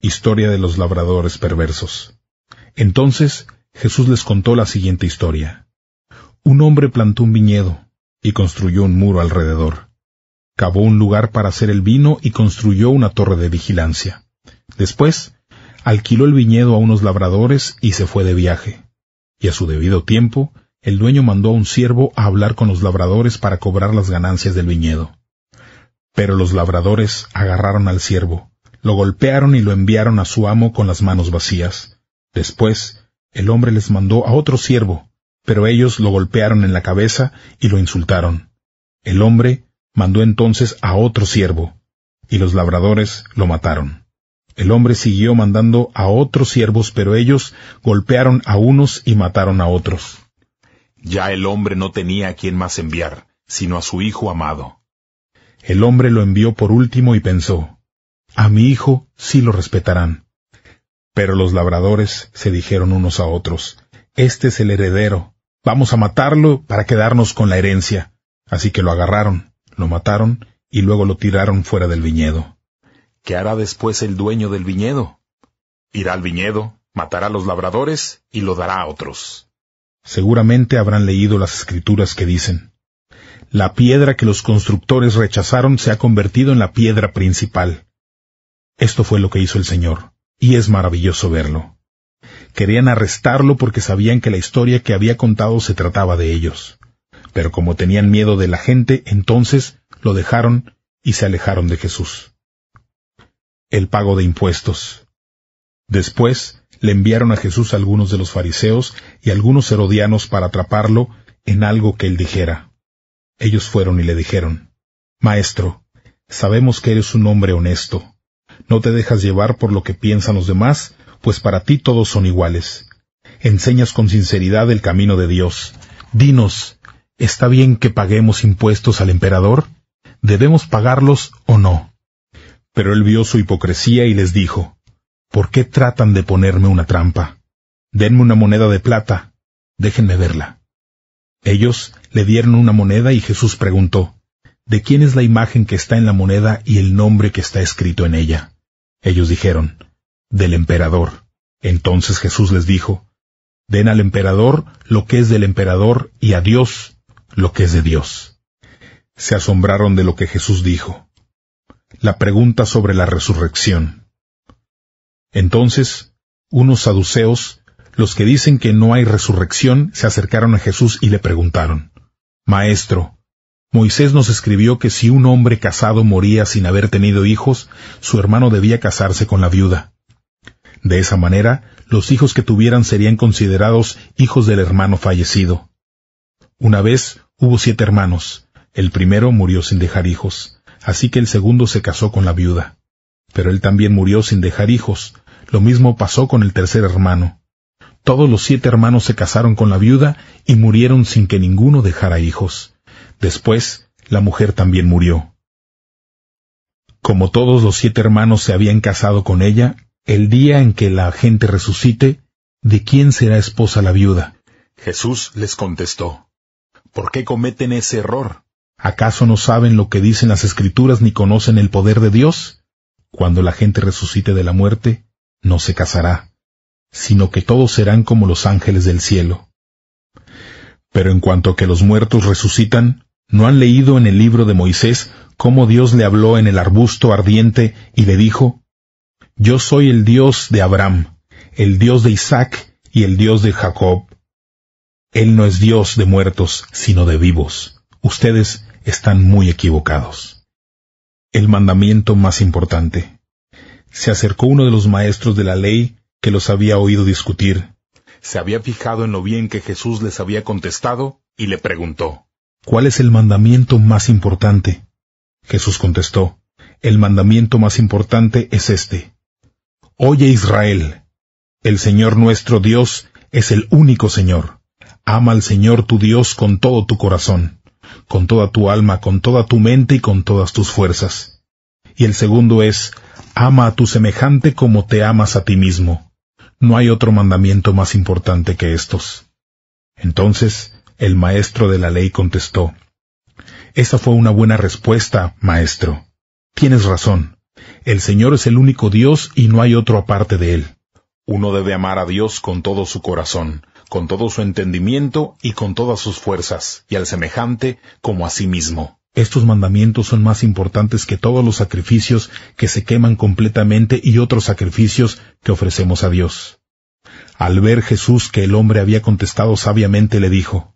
Historia de los labradores perversos. Entonces Jesús les contó la siguiente historia. Un hombre plantó un viñedo y construyó un muro alrededor. Cavó un lugar para hacer el vino y construyó una torre de vigilancia. Después, alquiló el viñedo a unos labradores y se fue de viaje y a su debido tiempo, el dueño mandó a un siervo a hablar con los labradores para cobrar las ganancias del viñedo. Pero los labradores agarraron al siervo, lo golpearon y lo enviaron a su amo con las manos vacías. Después, el hombre les mandó a otro siervo, pero ellos lo golpearon en la cabeza y lo insultaron. El hombre mandó entonces a otro siervo, y los labradores lo mataron. El hombre siguió mandando a otros siervos, pero ellos golpearon a unos y mataron a otros. Ya el hombre no tenía a quien más enviar, sino a su hijo amado. El hombre lo envió por último y pensó, a mi hijo sí lo respetarán. Pero los labradores se dijeron unos a otros, este es el heredero, vamos a matarlo para quedarnos con la herencia. Así que lo agarraron, lo mataron y luego lo tiraron fuera del viñedo. ¿Qué hará después el dueño del viñedo? Irá al viñedo, matará a los labradores y lo dará a otros. Seguramente habrán leído las escrituras que dicen, La piedra que los constructores rechazaron se ha convertido en la piedra principal. Esto fue lo que hizo el Señor, y es maravilloso verlo. Querían arrestarlo porque sabían que la historia que había contado se trataba de ellos. Pero como tenían miedo de la gente, entonces lo dejaron y se alejaron de Jesús el pago de impuestos. Después le enviaron a Jesús algunos de los fariseos y algunos herodianos para atraparlo en algo que él dijera. Ellos fueron y le dijeron, Maestro, sabemos que eres un hombre honesto. No te dejas llevar por lo que piensan los demás, pues para ti todos son iguales. Enseñas con sinceridad el camino de Dios. Dinos, ¿está bien que paguemos impuestos al emperador? ¿Debemos pagarlos o no? Pero él vio su hipocresía y les dijo, ¿Por qué tratan de ponerme una trampa? Denme una moneda de plata, déjenme verla. Ellos le dieron una moneda y Jesús preguntó, ¿De quién es la imagen que está en la moneda y el nombre que está escrito en ella? Ellos dijeron, del emperador. Entonces Jesús les dijo, Den al emperador lo que es del emperador y a Dios lo que es de Dios. Se asombraron de lo que Jesús dijo la pregunta sobre la resurrección. Entonces, unos saduceos, los que dicen que no hay resurrección, se acercaron a Jesús y le preguntaron, Maestro, Moisés nos escribió que si un hombre casado moría sin haber tenido hijos, su hermano debía casarse con la viuda. De esa manera, los hijos que tuvieran serían considerados hijos del hermano fallecido. Una vez hubo siete hermanos. El primero murió sin dejar hijos así que el segundo se casó con la viuda. Pero él también murió sin dejar hijos. Lo mismo pasó con el tercer hermano. Todos los siete hermanos se casaron con la viuda y murieron sin que ninguno dejara hijos. Después, la mujer también murió. Como todos los siete hermanos se habían casado con ella, el día en que la gente resucite, ¿de quién será esposa la viuda? Jesús les contestó, ¿Por qué cometen ese error? ¿Acaso no saben lo que dicen las escrituras ni conocen el poder de Dios? Cuando la gente resucite de la muerte, no se casará, sino que todos serán como los ángeles del cielo. Pero en cuanto a que los muertos resucitan, ¿no han leído en el libro de Moisés cómo Dios le habló en el arbusto ardiente y le dijo, Yo soy el Dios de Abraham, el Dios de Isaac y el Dios de Jacob? Él no es Dios de muertos, sino de vivos. Ustedes están muy equivocados. El mandamiento más importante. Se acercó uno de los maestros de la ley que los había oído discutir. Se había fijado en lo bien que Jesús les había contestado y le preguntó, ¿Cuál es el mandamiento más importante? Jesús contestó, El mandamiento más importante es este. Oye Israel, el Señor nuestro Dios es el único Señor. Ama al Señor tu Dios con todo tu corazón con toda tu alma, con toda tu mente y con todas tus fuerzas. Y el segundo es, ama a tu semejante como te amas a ti mismo. No hay otro mandamiento más importante que estos. Entonces el maestro de la ley contestó, Esa fue una buena respuesta, maestro. Tienes razón. El Señor es el único Dios y no hay otro aparte de Él. Uno debe amar a Dios con todo su corazón, con todo su entendimiento y con todas sus fuerzas, y al semejante como a sí mismo. Estos mandamientos son más importantes que todos los sacrificios que se queman completamente y otros sacrificios que ofrecemos a Dios. Al ver Jesús que el hombre había contestado sabiamente, le dijo,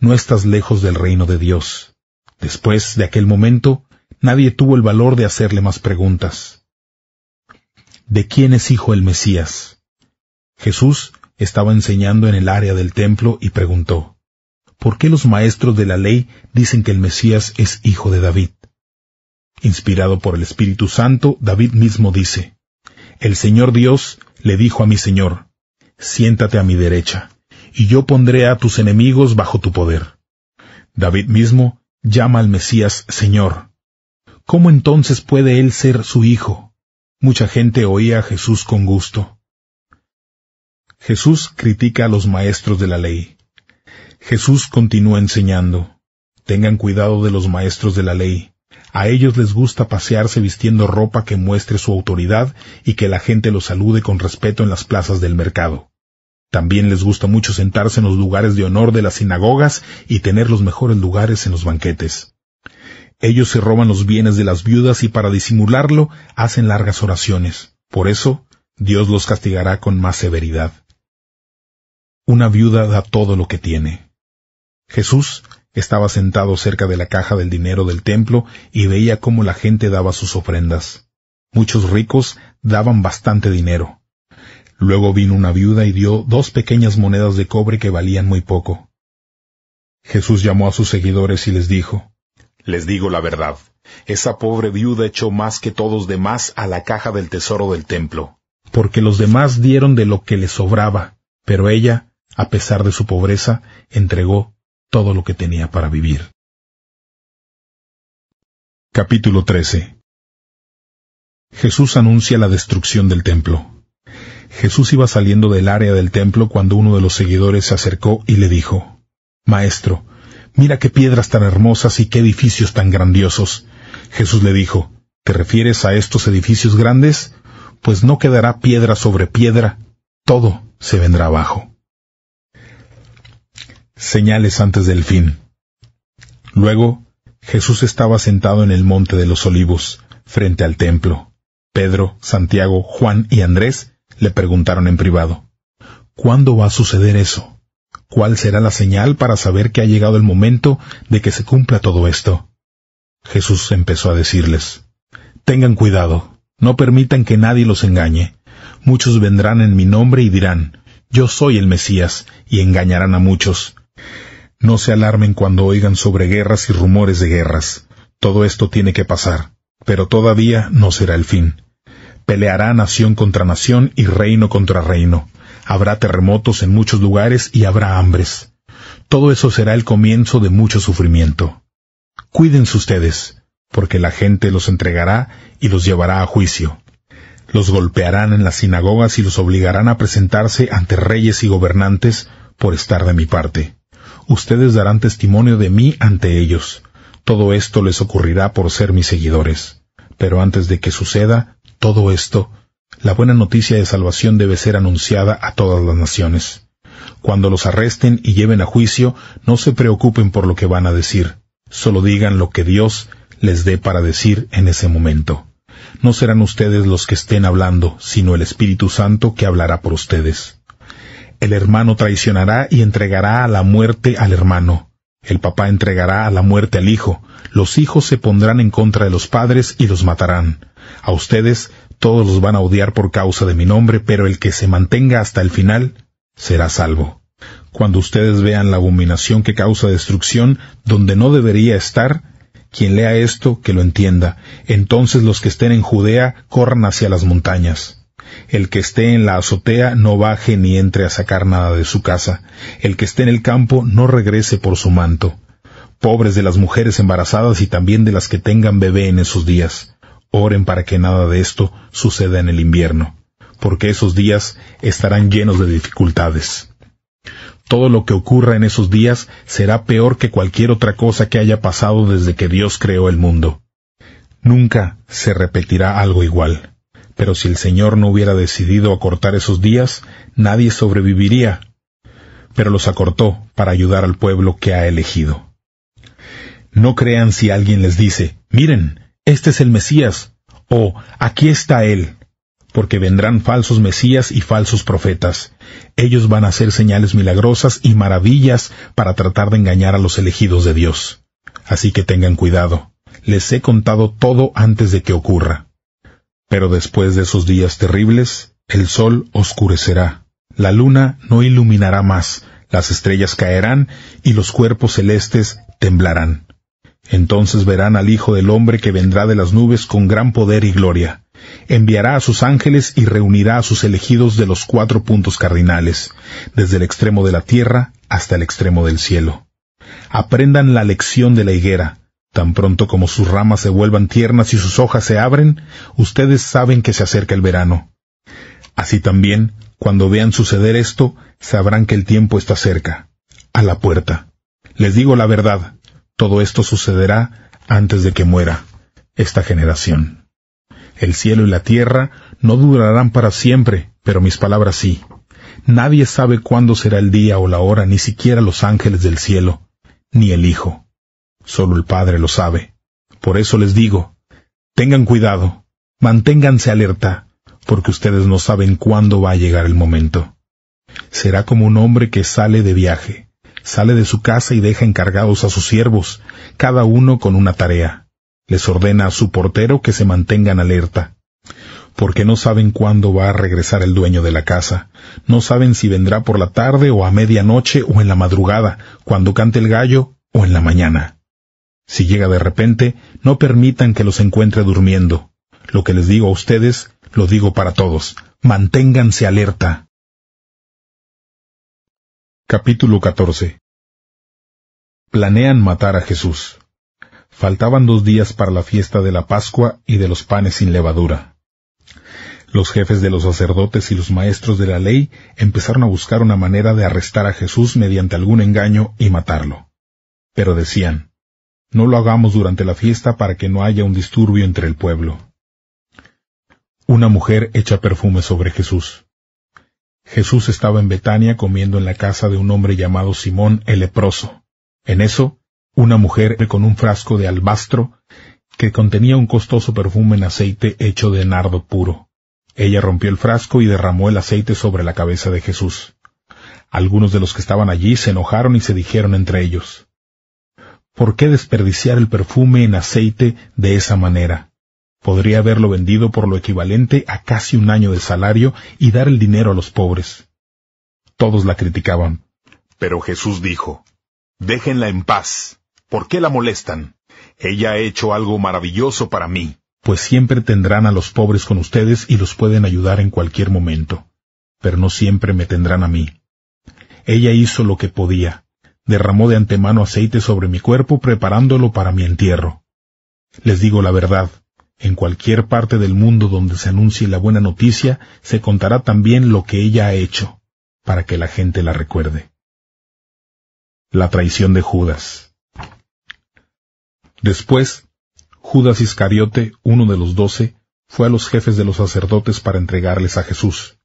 No estás lejos del reino de Dios. Después de aquel momento, nadie tuvo el valor de hacerle más preguntas. ¿De quién es hijo el Mesías? Jesús estaba enseñando en el área del templo y preguntó, ¿Por qué los maestros de la ley dicen que el Mesías es hijo de David? Inspirado por el Espíritu Santo, David mismo dice, El Señor Dios le dijo a mi Señor, Siéntate a mi derecha, y yo pondré a tus enemigos bajo tu poder. David mismo llama al Mesías Señor. ¿Cómo entonces puede él ser su hijo? Mucha gente oía a Jesús con gusto. Jesús critica a los maestros de la ley. Jesús continúa enseñando. Tengan cuidado de los maestros de la ley. A ellos les gusta pasearse vistiendo ropa que muestre su autoridad y que la gente los salude con respeto en las plazas del mercado. También les gusta mucho sentarse en los lugares de honor de las sinagogas y tener los mejores lugares en los banquetes. Ellos se roban los bienes de las viudas y para disimularlo hacen largas oraciones. Por eso, Dios los castigará con más severidad. Una viuda da todo lo que tiene. Jesús estaba sentado cerca de la caja del dinero del templo y veía cómo la gente daba sus ofrendas. Muchos ricos daban bastante dinero. Luego vino una viuda y dio dos pequeñas monedas de cobre que valían muy poco. Jesús llamó a sus seguidores y les dijo, Les digo la verdad, esa pobre viuda echó más que todos demás a la caja del tesoro del templo. Porque los demás dieron de lo que les sobraba, pero ella a pesar de su pobreza, entregó todo lo que tenía para vivir. Capítulo 13 Jesús anuncia la destrucción del templo. Jesús iba saliendo del área del templo cuando uno de los seguidores se acercó y le dijo, Maestro, mira qué piedras tan hermosas y qué edificios tan grandiosos. Jesús le dijo, ¿te refieres a estos edificios grandes? Pues no quedará piedra sobre piedra, todo se vendrá abajo señales antes del fin. Luego, Jesús estaba sentado en el monte de los olivos, frente al templo. Pedro, Santiago, Juan y Andrés le preguntaron en privado, ¿Cuándo va a suceder eso? ¿Cuál será la señal para saber que ha llegado el momento de que se cumpla todo esto? Jesús empezó a decirles, Tengan cuidado, no permitan que nadie los engañe. Muchos vendrán en mi nombre y dirán, Yo soy el Mesías, y engañarán a muchos. No se alarmen cuando oigan sobre guerras y rumores de guerras. Todo esto tiene que pasar, pero todavía no será el fin. Peleará nación contra nación y reino contra reino. Habrá terremotos en muchos lugares y habrá hambres. Todo eso será el comienzo de mucho sufrimiento. Cuídense ustedes, porque la gente los entregará y los llevará a juicio. Los golpearán en las sinagogas y los obligarán a presentarse ante reyes y gobernantes por estar de mi parte ustedes darán testimonio de mí ante ellos. Todo esto les ocurrirá por ser mis seguidores. Pero antes de que suceda todo esto, la buena noticia de salvación debe ser anunciada a todas las naciones. Cuando los arresten y lleven a juicio, no se preocupen por lo que van a decir, solo digan lo que Dios les dé para decir en ese momento. No serán ustedes los que estén hablando, sino el Espíritu Santo que hablará por ustedes. El hermano traicionará y entregará a la muerte al hermano. El papá entregará a la muerte al hijo. Los hijos se pondrán en contra de los padres y los matarán. A ustedes todos los van a odiar por causa de mi nombre, pero el que se mantenga hasta el final será salvo. Cuando ustedes vean la abominación que causa destrucción donde no debería estar, quien lea esto, que lo entienda. Entonces los que estén en Judea corran hacia las montañas. El que esté en la azotea no baje ni entre a sacar nada de su casa. El que esté en el campo no regrese por su manto. Pobres de las mujeres embarazadas y también de las que tengan bebé en esos días. Oren para que nada de esto suceda en el invierno, porque esos días estarán llenos de dificultades. Todo lo que ocurra en esos días será peor que cualquier otra cosa que haya pasado desde que Dios creó el mundo. Nunca se repetirá algo igual pero si el Señor no hubiera decidido acortar esos días, nadie sobreviviría. Pero los acortó para ayudar al pueblo que ha elegido. No crean si alguien les dice, miren, este es el Mesías, o aquí está él, porque vendrán falsos Mesías y falsos profetas. Ellos van a hacer señales milagrosas y maravillas para tratar de engañar a los elegidos de Dios. Así que tengan cuidado. Les he contado todo antes de que ocurra. Pero después de esos días terribles, el sol oscurecerá, la luna no iluminará más, las estrellas caerán y los cuerpos celestes temblarán. Entonces verán al Hijo del Hombre que vendrá de las nubes con gran poder y gloria. Enviará a sus ángeles y reunirá a sus elegidos de los cuatro puntos cardinales, desde el extremo de la tierra hasta el extremo del cielo. Aprendan la lección de la higuera, Tan pronto como sus ramas se vuelvan tiernas y sus hojas se abren, ustedes saben que se acerca el verano. Así también, cuando vean suceder esto, sabrán que el tiempo está cerca, a la puerta. Les digo la verdad, todo esto sucederá antes de que muera esta generación. El cielo y la tierra no durarán para siempre, pero mis palabras sí. Nadie sabe cuándo será el día o la hora, ni siquiera los ángeles del cielo, ni el Hijo Solo el Padre lo sabe. Por eso les digo, tengan cuidado, manténganse alerta, porque ustedes no saben cuándo va a llegar el momento. Será como un hombre que sale de viaje, sale de su casa y deja encargados a sus siervos, cada uno con una tarea. Les ordena a su portero que se mantengan alerta, porque no saben cuándo va a regresar el dueño de la casa, no saben si vendrá por la tarde o a medianoche o en la madrugada, cuando cante el gallo o en la mañana. Si llega de repente, no permitan que los encuentre durmiendo. Lo que les digo a ustedes, lo digo para todos. Manténganse alerta. Capítulo 14 Planean matar a Jesús. Faltaban dos días para la fiesta de la Pascua y de los panes sin levadura. Los jefes de los sacerdotes y los maestros de la ley empezaron a buscar una manera de arrestar a Jesús mediante algún engaño y matarlo. Pero decían, no lo hagamos durante la fiesta para que no haya un disturbio entre el pueblo. Una mujer echa perfume sobre Jesús. Jesús estaba en Betania comiendo en la casa de un hombre llamado Simón el leproso. En eso, una mujer con un frasco de albastro que contenía un costoso perfume en aceite hecho de nardo puro. Ella rompió el frasco y derramó el aceite sobre la cabeza de Jesús. Algunos de los que estaban allí se enojaron y se dijeron entre ellos, ¿Por qué desperdiciar el perfume en aceite de esa manera? Podría haberlo vendido por lo equivalente a casi un año de salario y dar el dinero a los pobres. Todos la criticaban. Pero Jesús dijo, Déjenla en paz. ¿Por qué la molestan? Ella ha hecho algo maravilloso para mí. Pues siempre tendrán a los pobres con ustedes y los pueden ayudar en cualquier momento. Pero no siempre me tendrán a mí. Ella hizo lo que podía derramó de antemano aceite sobre mi cuerpo preparándolo para mi entierro. Les digo la verdad, en cualquier parte del mundo donde se anuncie la buena noticia, se contará también lo que ella ha hecho, para que la gente la recuerde. La traición de Judas. Después, Judas Iscariote, uno de los doce, fue a los jefes de los sacerdotes para entregarles a Jesús.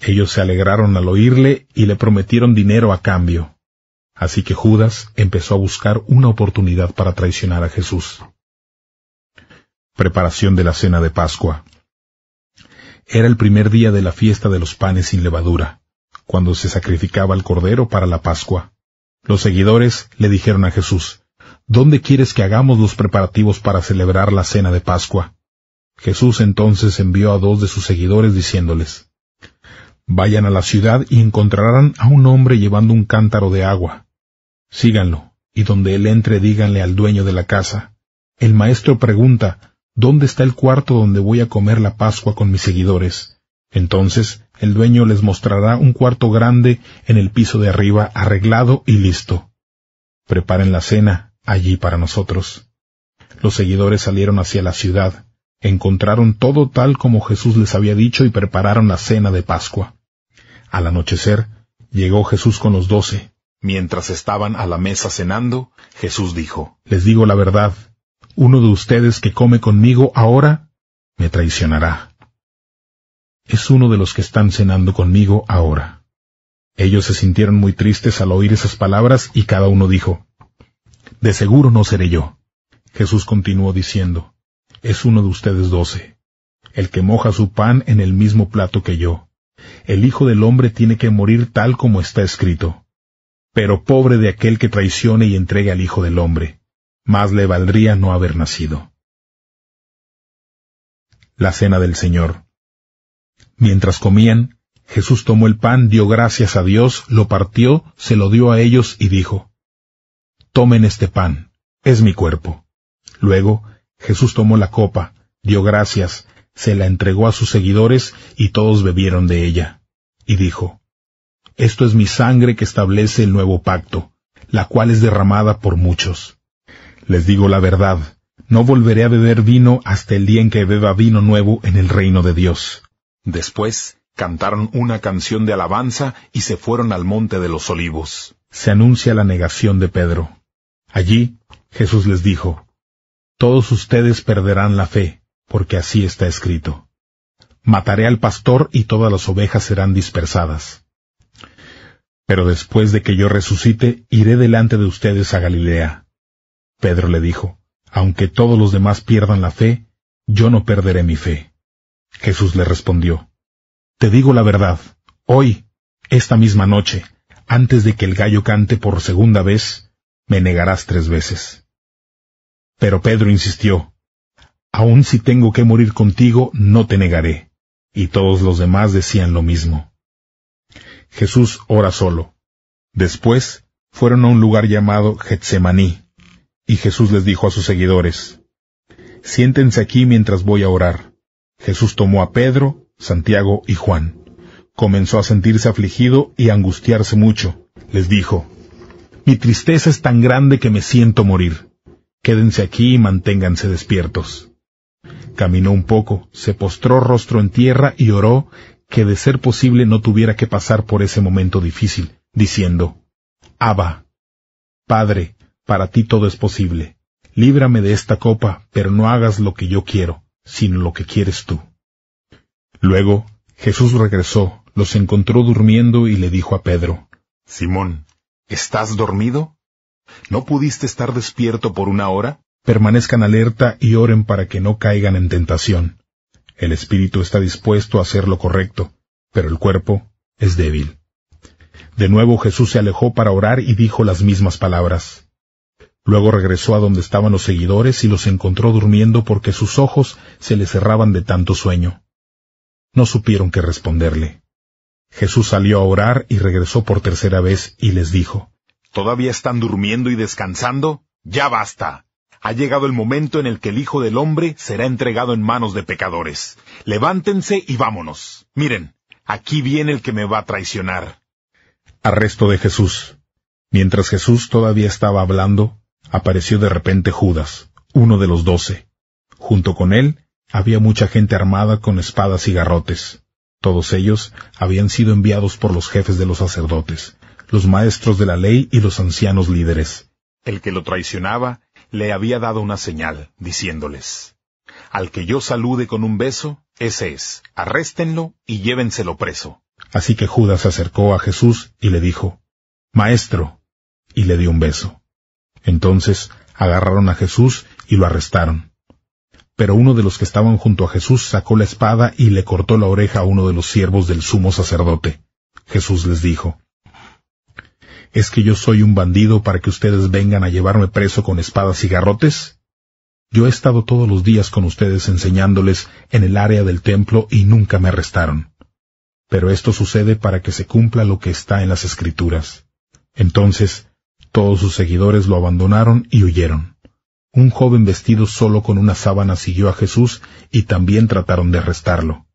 Ellos se alegraron al oírle y le prometieron dinero a cambio. Así que Judas empezó a buscar una oportunidad para traicionar a Jesús. Preparación de la cena de Pascua. Era el primer día de la fiesta de los panes sin levadura, cuando se sacrificaba el cordero para la Pascua. Los seguidores le dijeron a Jesús, ¿Dónde quieres que hagamos los preparativos para celebrar la cena de Pascua? Jesús entonces envió a dos de sus seguidores diciéndoles, Vayan a la ciudad y encontrarán a un hombre llevando un cántaro de agua. Síganlo, y donde él entre díganle al dueño de la casa. El maestro pregunta, ¿dónde está el cuarto donde voy a comer la Pascua con mis seguidores? Entonces el dueño les mostrará un cuarto grande en el piso de arriba, arreglado y listo. Preparen la cena allí para nosotros. Los seguidores salieron hacia la ciudad, encontraron todo tal como Jesús les había dicho y prepararon la cena de Pascua. Al anochecer, llegó Jesús con los doce. Mientras estaban a la mesa cenando, Jesús dijo, Les digo la verdad, uno de ustedes que come conmigo ahora, me traicionará. Es uno de los que están cenando conmigo ahora. Ellos se sintieron muy tristes al oír esas palabras y cada uno dijo, De seguro no seré yo. Jesús continuó diciendo, Es uno de ustedes doce, el que moja su pan en el mismo plato que yo. El Hijo del Hombre tiene que morir tal como está escrito pero pobre de aquel que traicione y entregue al Hijo del Hombre. Más le valdría no haber nacido. La Cena del Señor. Mientras comían, Jesús tomó el pan, dio gracias a Dios, lo partió, se lo dio a ellos y dijo, Tomen este pan, es mi cuerpo. Luego, Jesús tomó la copa, dio gracias, se la entregó a sus seguidores y todos bebieron de ella. Y dijo, esto es mi sangre que establece el nuevo pacto, la cual es derramada por muchos. Les digo la verdad, no volveré a beber vino hasta el día en que beba vino nuevo en el reino de Dios. Después cantaron una canción de alabanza y se fueron al monte de los olivos. Se anuncia la negación de Pedro. Allí Jesús les dijo, Todos ustedes perderán la fe, porque así está escrito. Mataré al pastor y todas las ovejas serán dispersadas. Pero después de que yo resucite, iré delante de ustedes a Galilea. Pedro le dijo, Aunque todos los demás pierdan la fe, yo no perderé mi fe. Jesús le respondió, Te digo la verdad, hoy, esta misma noche, antes de que el gallo cante por segunda vez, me negarás tres veces. Pero Pedro insistió, Aun si tengo que morir contigo, no te negaré. Y todos los demás decían lo mismo. Jesús ora solo. Después fueron a un lugar llamado Getsemaní, y Jesús les dijo a sus seguidores, Siéntense aquí mientras voy a orar. Jesús tomó a Pedro, Santiago y Juan. Comenzó a sentirse afligido y angustiarse mucho. Les dijo, Mi tristeza es tan grande que me siento morir. Quédense aquí y manténganse despiertos. Caminó un poco, se postró rostro en tierra y oró que de ser posible no tuviera que pasar por ese momento difícil, diciendo, Abba, Padre, para ti todo es posible. Líbrame de esta copa, pero no hagas lo que yo quiero, sino lo que quieres tú. Luego Jesús regresó, los encontró durmiendo y le dijo a Pedro, Simón, ¿estás dormido? ¿No pudiste estar despierto por una hora? Permanezcan alerta y oren para que no caigan en tentación. El espíritu está dispuesto a hacer lo correcto, pero el cuerpo es débil. De nuevo Jesús se alejó para orar y dijo las mismas palabras. Luego regresó a donde estaban los seguidores y los encontró durmiendo porque sus ojos se le cerraban de tanto sueño. No supieron qué responderle. Jesús salió a orar y regresó por tercera vez y les dijo, ¿Todavía están durmiendo y descansando? Ya basta. Ha llegado el momento en el que el Hijo del Hombre será entregado en manos de pecadores. Levántense y vámonos. Miren, aquí viene el que me va a traicionar. Arresto de Jesús. Mientras Jesús todavía estaba hablando, apareció de repente Judas, uno de los doce. Junto con él había mucha gente armada con espadas y garrotes. Todos ellos habían sido enviados por los jefes de los sacerdotes, los maestros de la ley y los ancianos líderes. El que lo traicionaba le había dado una señal, diciéndoles, Al que yo salude con un beso, ese es, arréstenlo y llévenselo preso. Así que Judas se acercó a Jesús y le dijo, Maestro, y le dio un beso. Entonces agarraron a Jesús y lo arrestaron. Pero uno de los que estaban junto a Jesús sacó la espada y le cortó la oreja a uno de los siervos del sumo sacerdote. Jesús les dijo, ¿Es que yo soy un bandido para que ustedes vengan a llevarme preso con espadas y garrotes? Yo he estado todos los días con ustedes enseñándoles en el área del templo y nunca me arrestaron. Pero esto sucede para que se cumpla lo que está en las escrituras. Entonces, todos sus seguidores lo abandonaron y huyeron. Un joven vestido solo con una sábana siguió a Jesús y también trataron de arrestarlo.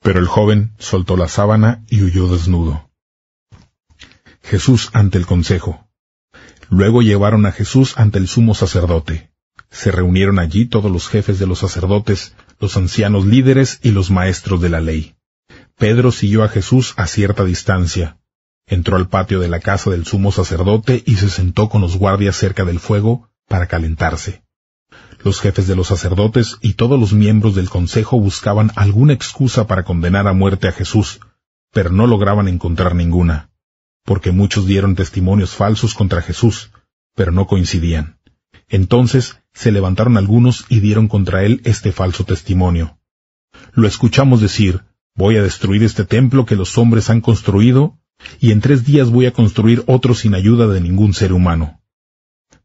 Pero el joven soltó la sábana y huyó desnudo. Jesús ante el Consejo. Luego llevaron a Jesús ante el sumo sacerdote. Se reunieron allí todos los jefes de los sacerdotes, los ancianos líderes y los maestros de la ley. Pedro siguió a Jesús a cierta distancia. Entró al patio de la casa del sumo sacerdote y se sentó con los guardias cerca del fuego para calentarse. Los jefes de los sacerdotes y todos los miembros del consejo buscaban alguna excusa para condenar a muerte a Jesús, pero no lograban encontrar ninguna porque muchos dieron testimonios falsos contra Jesús, pero no coincidían. Entonces se levantaron algunos y dieron contra él este falso testimonio. Lo escuchamos decir, voy a destruir este templo que los hombres han construido, y en tres días voy a construir otro sin ayuda de ningún ser humano.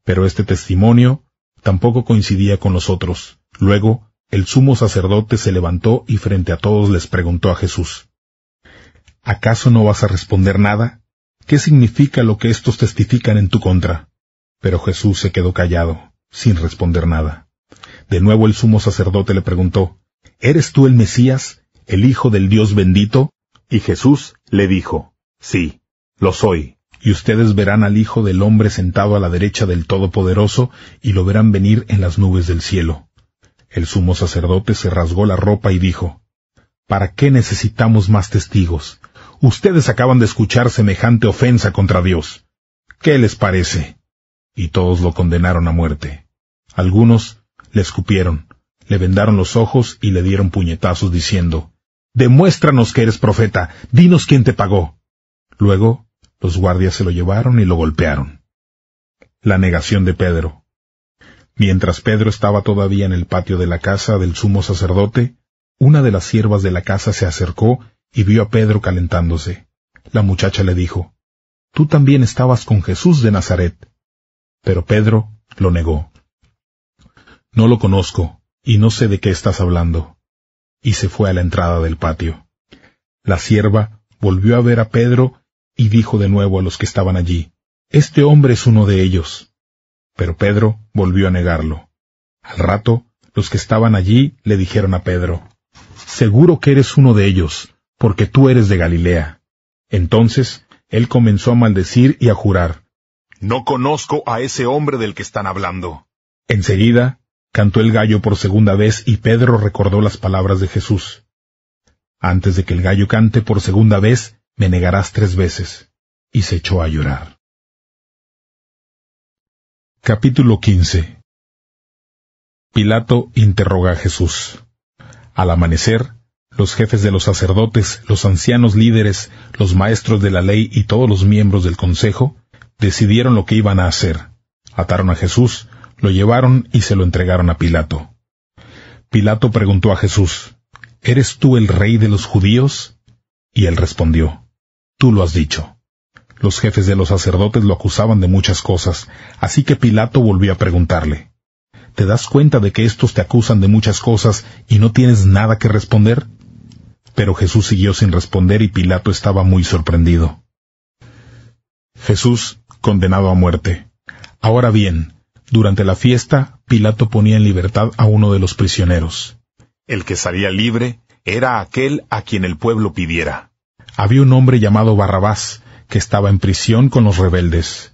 Pero este testimonio tampoco coincidía con los otros. Luego, el sumo sacerdote se levantó y frente a todos les preguntó a Jesús, ¿Acaso no vas a responder nada? ¿Qué significa lo que estos testifican en tu contra? Pero Jesús se quedó callado, sin responder nada. De nuevo el sumo sacerdote le preguntó, ¿Eres tú el Mesías, el Hijo del Dios bendito? Y Jesús le dijo, Sí, lo soy. Y ustedes verán al Hijo del Hombre sentado a la derecha del Todopoderoso y lo verán venir en las nubes del cielo. El sumo sacerdote se rasgó la ropa y dijo, ¿Para qué necesitamos más testigos? Ustedes acaban de escuchar semejante ofensa contra Dios. ¿Qué les parece? Y todos lo condenaron a muerte. Algunos le escupieron, le vendaron los ojos y le dieron puñetazos diciendo, Demuéstranos que eres profeta, dinos quién te pagó. Luego, los guardias se lo llevaron y lo golpearon. La negación de Pedro. Mientras Pedro estaba todavía en el patio de la casa del sumo sacerdote, una de las siervas de la casa se acercó y vio a Pedro calentándose. La muchacha le dijo, Tú también estabas con Jesús de Nazaret. Pero Pedro lo negó. No lo conozco, y no sé de qué estás hablando. Y se fue a la entrada del patio. La sierva volvió a ver a Pedro y dijo de nuevo a los que estaban allí, Este hombre es uno de ellos. Pero Pedro volvió a negarlo. Al rato, los que estaban allí le dijeron a Pedro, Seguro que eres uno de ellos, porque tú eres de Galilea. Entonces, él comenzó a maldecir y a jurar. No conozco a ese hombre del que están hablando. Enseguida, cantó el gallo por segunda vez y Pedro recordó las palabras de Jesús. Antes de que el gallo cante por segunda vez, me negarás tres veces. Y se echó a llorar. Capítulo 15 Pilato interroga a Jesús. Al amanecer, los jefes de los sacerdotes, los ancianos líderes, los maestros de la ley y todos los miembros del consejo decidieron lo que iban a hacer. Ataron a Jesús, lo llevaron y se lo entregaron a Pilato. Pilato preguntó a Jesús, ¿Eres tú el rey de los judíos? Y él respondió, Tú lo has dicho. Los jefes de los sacerdotes lo acusaban de muchas cosas, así que Pilato volvió a preguntarle, ¿Te das cuenta de que estos te acusan de muchas cosas y no tienes nada que responder? Pero Jesús siguió sin responder y Pilato estaba muy sorprendido. Jesús, condenado a muerte. Ahora bien, durante la fiesta, Pilato ponía en libertad a uno de los prisioneros. El que salía libre era aquel a quien el pueblo pidiera. Había un hombre llamado Barrabás, que estaba en prisión con los rebeldes.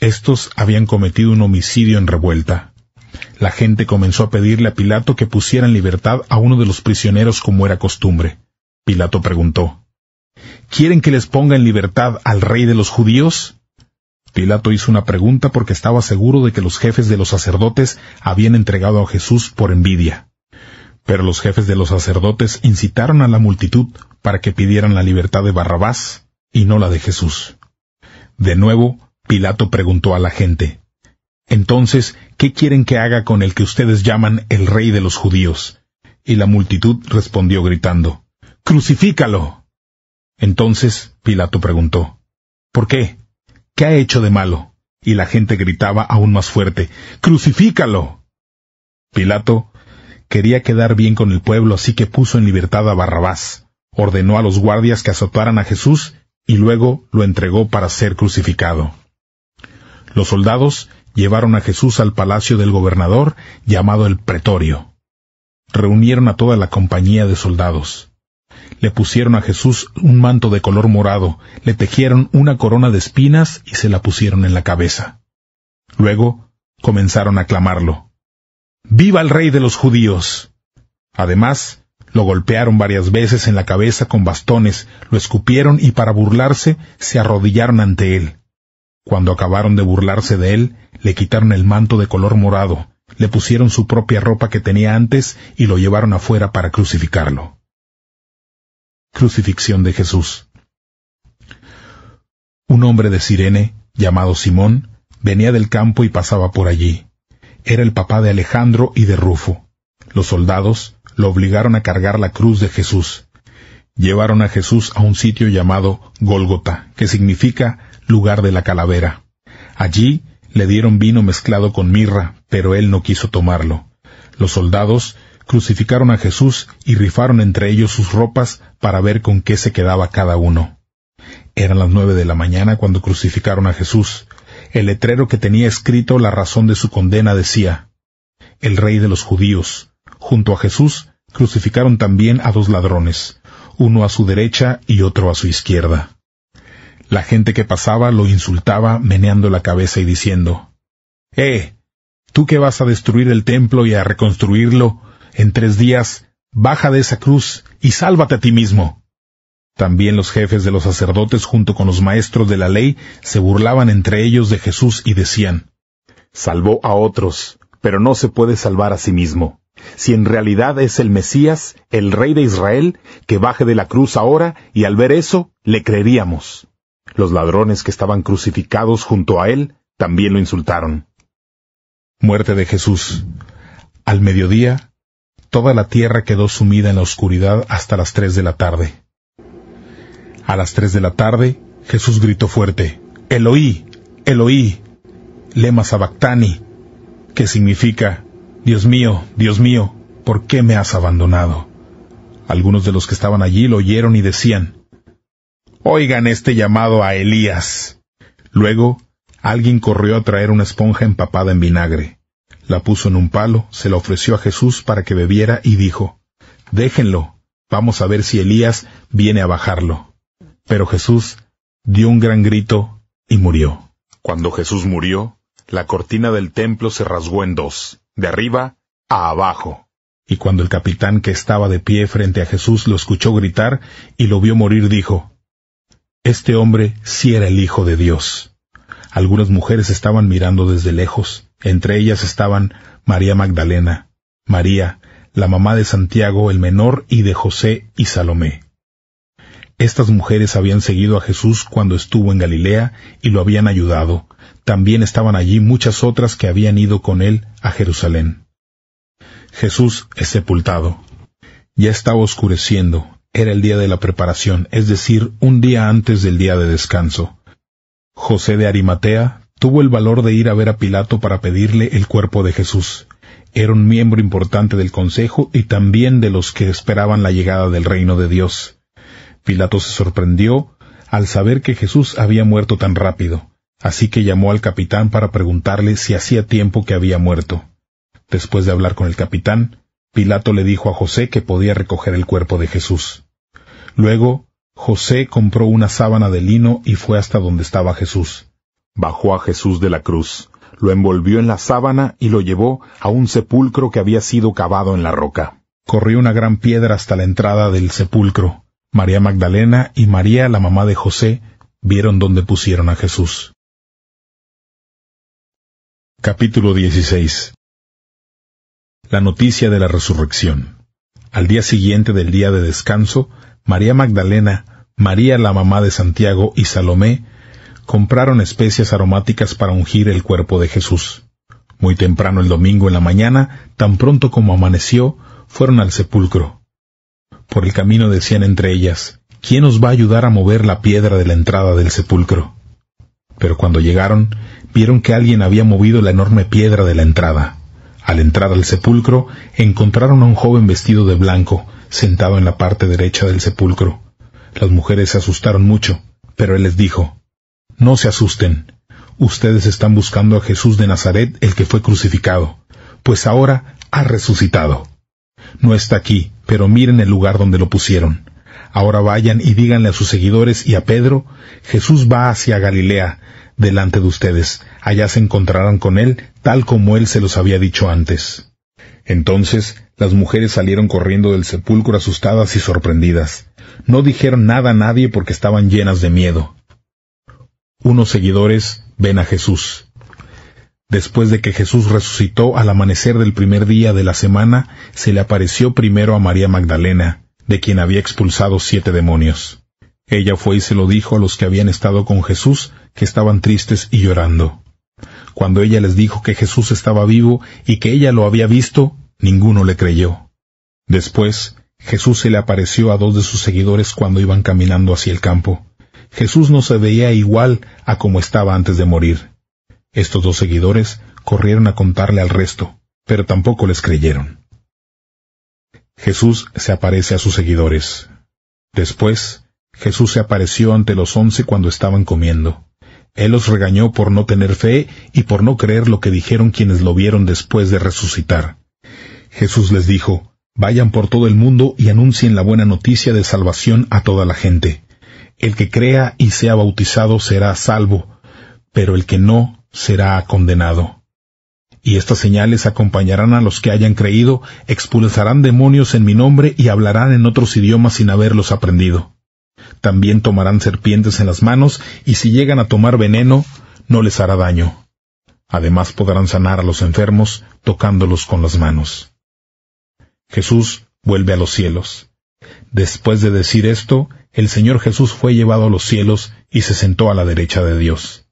Estos habían cometido un homicidio en revuelta. La gente comenzó a pedirle a Pilato que pusiera en libertad a uno de los prisioneros como era costumbre. Pilato preguntó, ¿Quieren que les ponga en libertad al rey de los judíos? Pilato hizo una pregunta porque estaba seguro de que los jefes de los sacerdotes habían entregado a Jesús por envidia. Pero los jefes de los sacerdotes incitaron a la multitud para que pidieran la libertad de Barrabás y no la de Jesús. De nuevo, Pilato preguntó a la gente, Entonces, ¿qué quieren que haga con el que ustedes llaman el rey de los judíos? Y la multitud respondió gritando, Crucifícalo. Entonces Pilato preguntó, ¿Por qué? ¿Qué ha hecho de malo? Y la gente gritaba aún más fuerte, Crucifícalo. Pilato quería quedar bien con el pueblo, así que puso en libertad a Barrabás, ordenó a los guardias que azotaran a Jesús y luego lo entregó para ser crucificado. Los soldados llevaron a Jesús al palacio del gobernador, llamado el Pretorio. Reunieron a toda la compañía de soldados le pusieron a Jesús un manto de color morado, le tejieron una corona de espinas y se la pusieron en la cabeza. Luego comenzaron a clamarlo. ¡Viva el rey de los judíos! Además, lo golpearon varias veces en la cabeza con bastones, lo escupieron y para burlarse se arrodillaron ante él. Cuando acabaron de burlarse de él, le quitaron el manto de color morado, le pusieron su propia ropa que tenía antes y lo llevaron afuera para crucificarlo. Crucifixión de Jesús. Un hombre de Sirene, llamado Simón, venía del campo y pasaba por allí. Era el papá de Alejandro y de Rufo. Los soldados lo obligaron a cargar la cruz de Jesús. Llevaron a Jesús a un sitio llamado Gólgota, que significa lugar de la calavera. Allí le dieron vino mezclado con mirra, pero él no quiso tomarlo. Los soldados crucificaron a Jesús y rifaron entre ellos sus ropas para ver con qué se quedaba cada uno. Eran las nueve de la mañana cuando crucificaron a Jesús. El letrero que tenía escrito la razón de su condena decía, El rey de los judíos. Junto a Jesús crucificaron también a dos ladrones, uno a su derecha y otro a su izquierda. La gente que pasaba lo insultaba meneando la cabeza y diciendo, ¡Eh! Tú que vas a destruir el templo y a reconstruirlo, en tres días, baja de esa cruz y sálvate a ti mismo. También los jefes de los sacerdotes junto con los maestros de la ley se burlaban entre ellos de Jesús y decían, Salvó a otros, pero no se puede salvar a sí mismo. Si en realidad es el Mesías, el Rey de Israel, que baje de la cruz ahora y al ver eso, le creeríamos. Los ladrones que estaban crucificados junto a él también lo insultaron. Muerte de Jesús. Al mediodía, Toda la tierra quedó sumida en la oscuridad hasta las tres de la tarde. A las tres de la tarde, Jesús gritó fuerte, Eloí, Eloí, lema sabactani, que significa, Dios mío, Dios mío, ¿por qué me has abandonado? Algunos de los que estaban allí lo oyeron y decían, Oigan este llamado a Elías. Luego, alguien corrió a traer una esponja empapada en vinagre la puso en un palo, se la ofreció a Jesús para que bebiera y dijo, Déjenlo, vamos a ver si Elías viene a bajarlo. Pero Jesús dio un gran grito y murió. Cuando Jesús murió, la cortina del templo se rasgó en dos, de arriba a abajo. Y cuando el capitán que estaba de pie frente a Jesús lo escuchó gritar y lo vio morir, dijo, Este hombre sí era el Hijo de Dios. Algunas mujeres estaban mirando desde lejos. Entre ellas estaban María Magdalena, María, la mamá de Santiago el menor y de José y Salomé. Estas mujeres habían seguido a Jesús cuando estuvo en Galilea y lo habían ayudado. También estaban allí muchas otras que habían ido con él a Jerusalén. Jesús es sepultado. Ya estaba oscureciendo, era el día de la preparación, es decir, un día antes del día de descanso. José de Arimatea tuvo el valor de ir a ver a Pilato para pedirle el cuerpo de Jesús. Era un miembro importante del Consejo y también de los que esperaban la llegada del reino de Dios. Pilato se sorprendió al saber que Jesús había muerto tan rápido, así que llamó al capitán para preguntarle si hacía tiempo que había muerto. Después de hablar con el capitán, Pilato le dijo a José que podía recoger el cuerpo de Jesús. Luego, José compró una sábana de lino y fue hasta donde estaba Jesús. Bajó a Jesús de la cruz, lo envolvió en la sábana y lo llevó a un sepulcro que había sido cavado en la roca. Corrió una gran piedra hasta la entrada del sepulcro. María Magdalena y María, la mamá de José, vieron dónde pusieron a Jesús. Capítulo 16 La noticia de la resurrección. Al día siguiente del día de descanso, María Magdalena, María la mamá de Santiago y Salomé compraron especias aromáticas para ungir el cuerpo de Jesús. Muy temprano el domingo en la mañana, tan pronto como amaneció, fueron al sepulcro. Por el camino decían entre ellas, ¿quién nos va a ayudar a mover la piedra de la entrada del sepulcro? Pero cuando llegaron, vieron que alguien había movido la enorme piedra de la entrada. Al entrar al sepulcro, encontraron a un joven vestido de blanco, sentado en la parte derecha del sepulcro. Las mujeres se asustaron mucho, pero él les dijo, no se asusten. Ustedes están buscando a Jesús de Nazaret, el que fue crucificado, pues ahora ha resucitado. No está aquí, pero miren el lugar donde lo pusieron. Ahora vayan y díganle a sus seguidores y a Pedro, Jesús va hacia Galilea, delante de ustedes. Allá se encontrarán con él, tal como él se los había dicho antes. Entonces las mujeres salieron corriendo del sepulcro asustadas y sorprendidas. No dijeron nada a nadie porque estaban llenas de miedo unos seguidores ven a Jesús. Después de que Jesús resucitó al amanecer del primer día de la semana, se le apareció primero a María Magdalena, de quien había expulsado siete demonios. Ella fue y se lo dijo a los que habían estado con Jesús, que estaban tristes y llorando. Cuando ella les dijo que Jesús estaba vivo y que ella lo había visto, ninguno le creyó. Después, Jesús se le apareció a dos de sus seguidores cuando iban caminando hacia el campo. Jesús no se veía igual a como estaba antes de morir. Estos dos seguidores corrieron a contarle al resto, pero tampoco les creyeron. Jesús se aparece a sus seguidores. Después, Jesús se apareció ante los once cuando estaban comiendo. Él los regañó por no tener fe y por no creer lo que dijeron quienes lo vieron después de resucitar. Jesús les dijo, Vayan por todo el mundo y anuncien la buena noticia de salvación a toda la gente. El que crea y sea bautizado será salvo, pero el que no será condenado. Y estas señales acompañarán a los que hayan creído, expulsarán demonios en mi nombre y hablarán en otros idiomas sin haberlos aprendido. También tomarán serpientes en las manos, y si llegan a tomar veneno, no les hará daño. Además podrán sanar a los enfermos tocándolos con las manos. Jesús vuelve a los cielos. Después de decir esto, el Señor Jesús fue llevado a los cielos y se sentó a la derecha de Dios.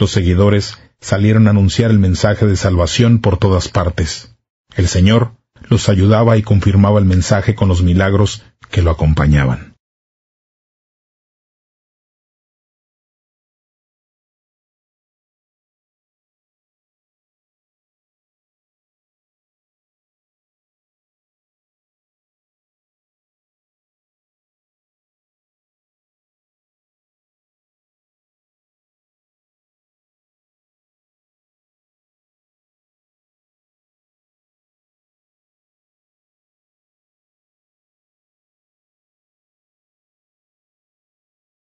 Los seguidores salieron a anunciar el mensaje de salvación por todas partes. El Señor los ayudaba y confirmaba el mensaje con los milagros que lo acompañaban.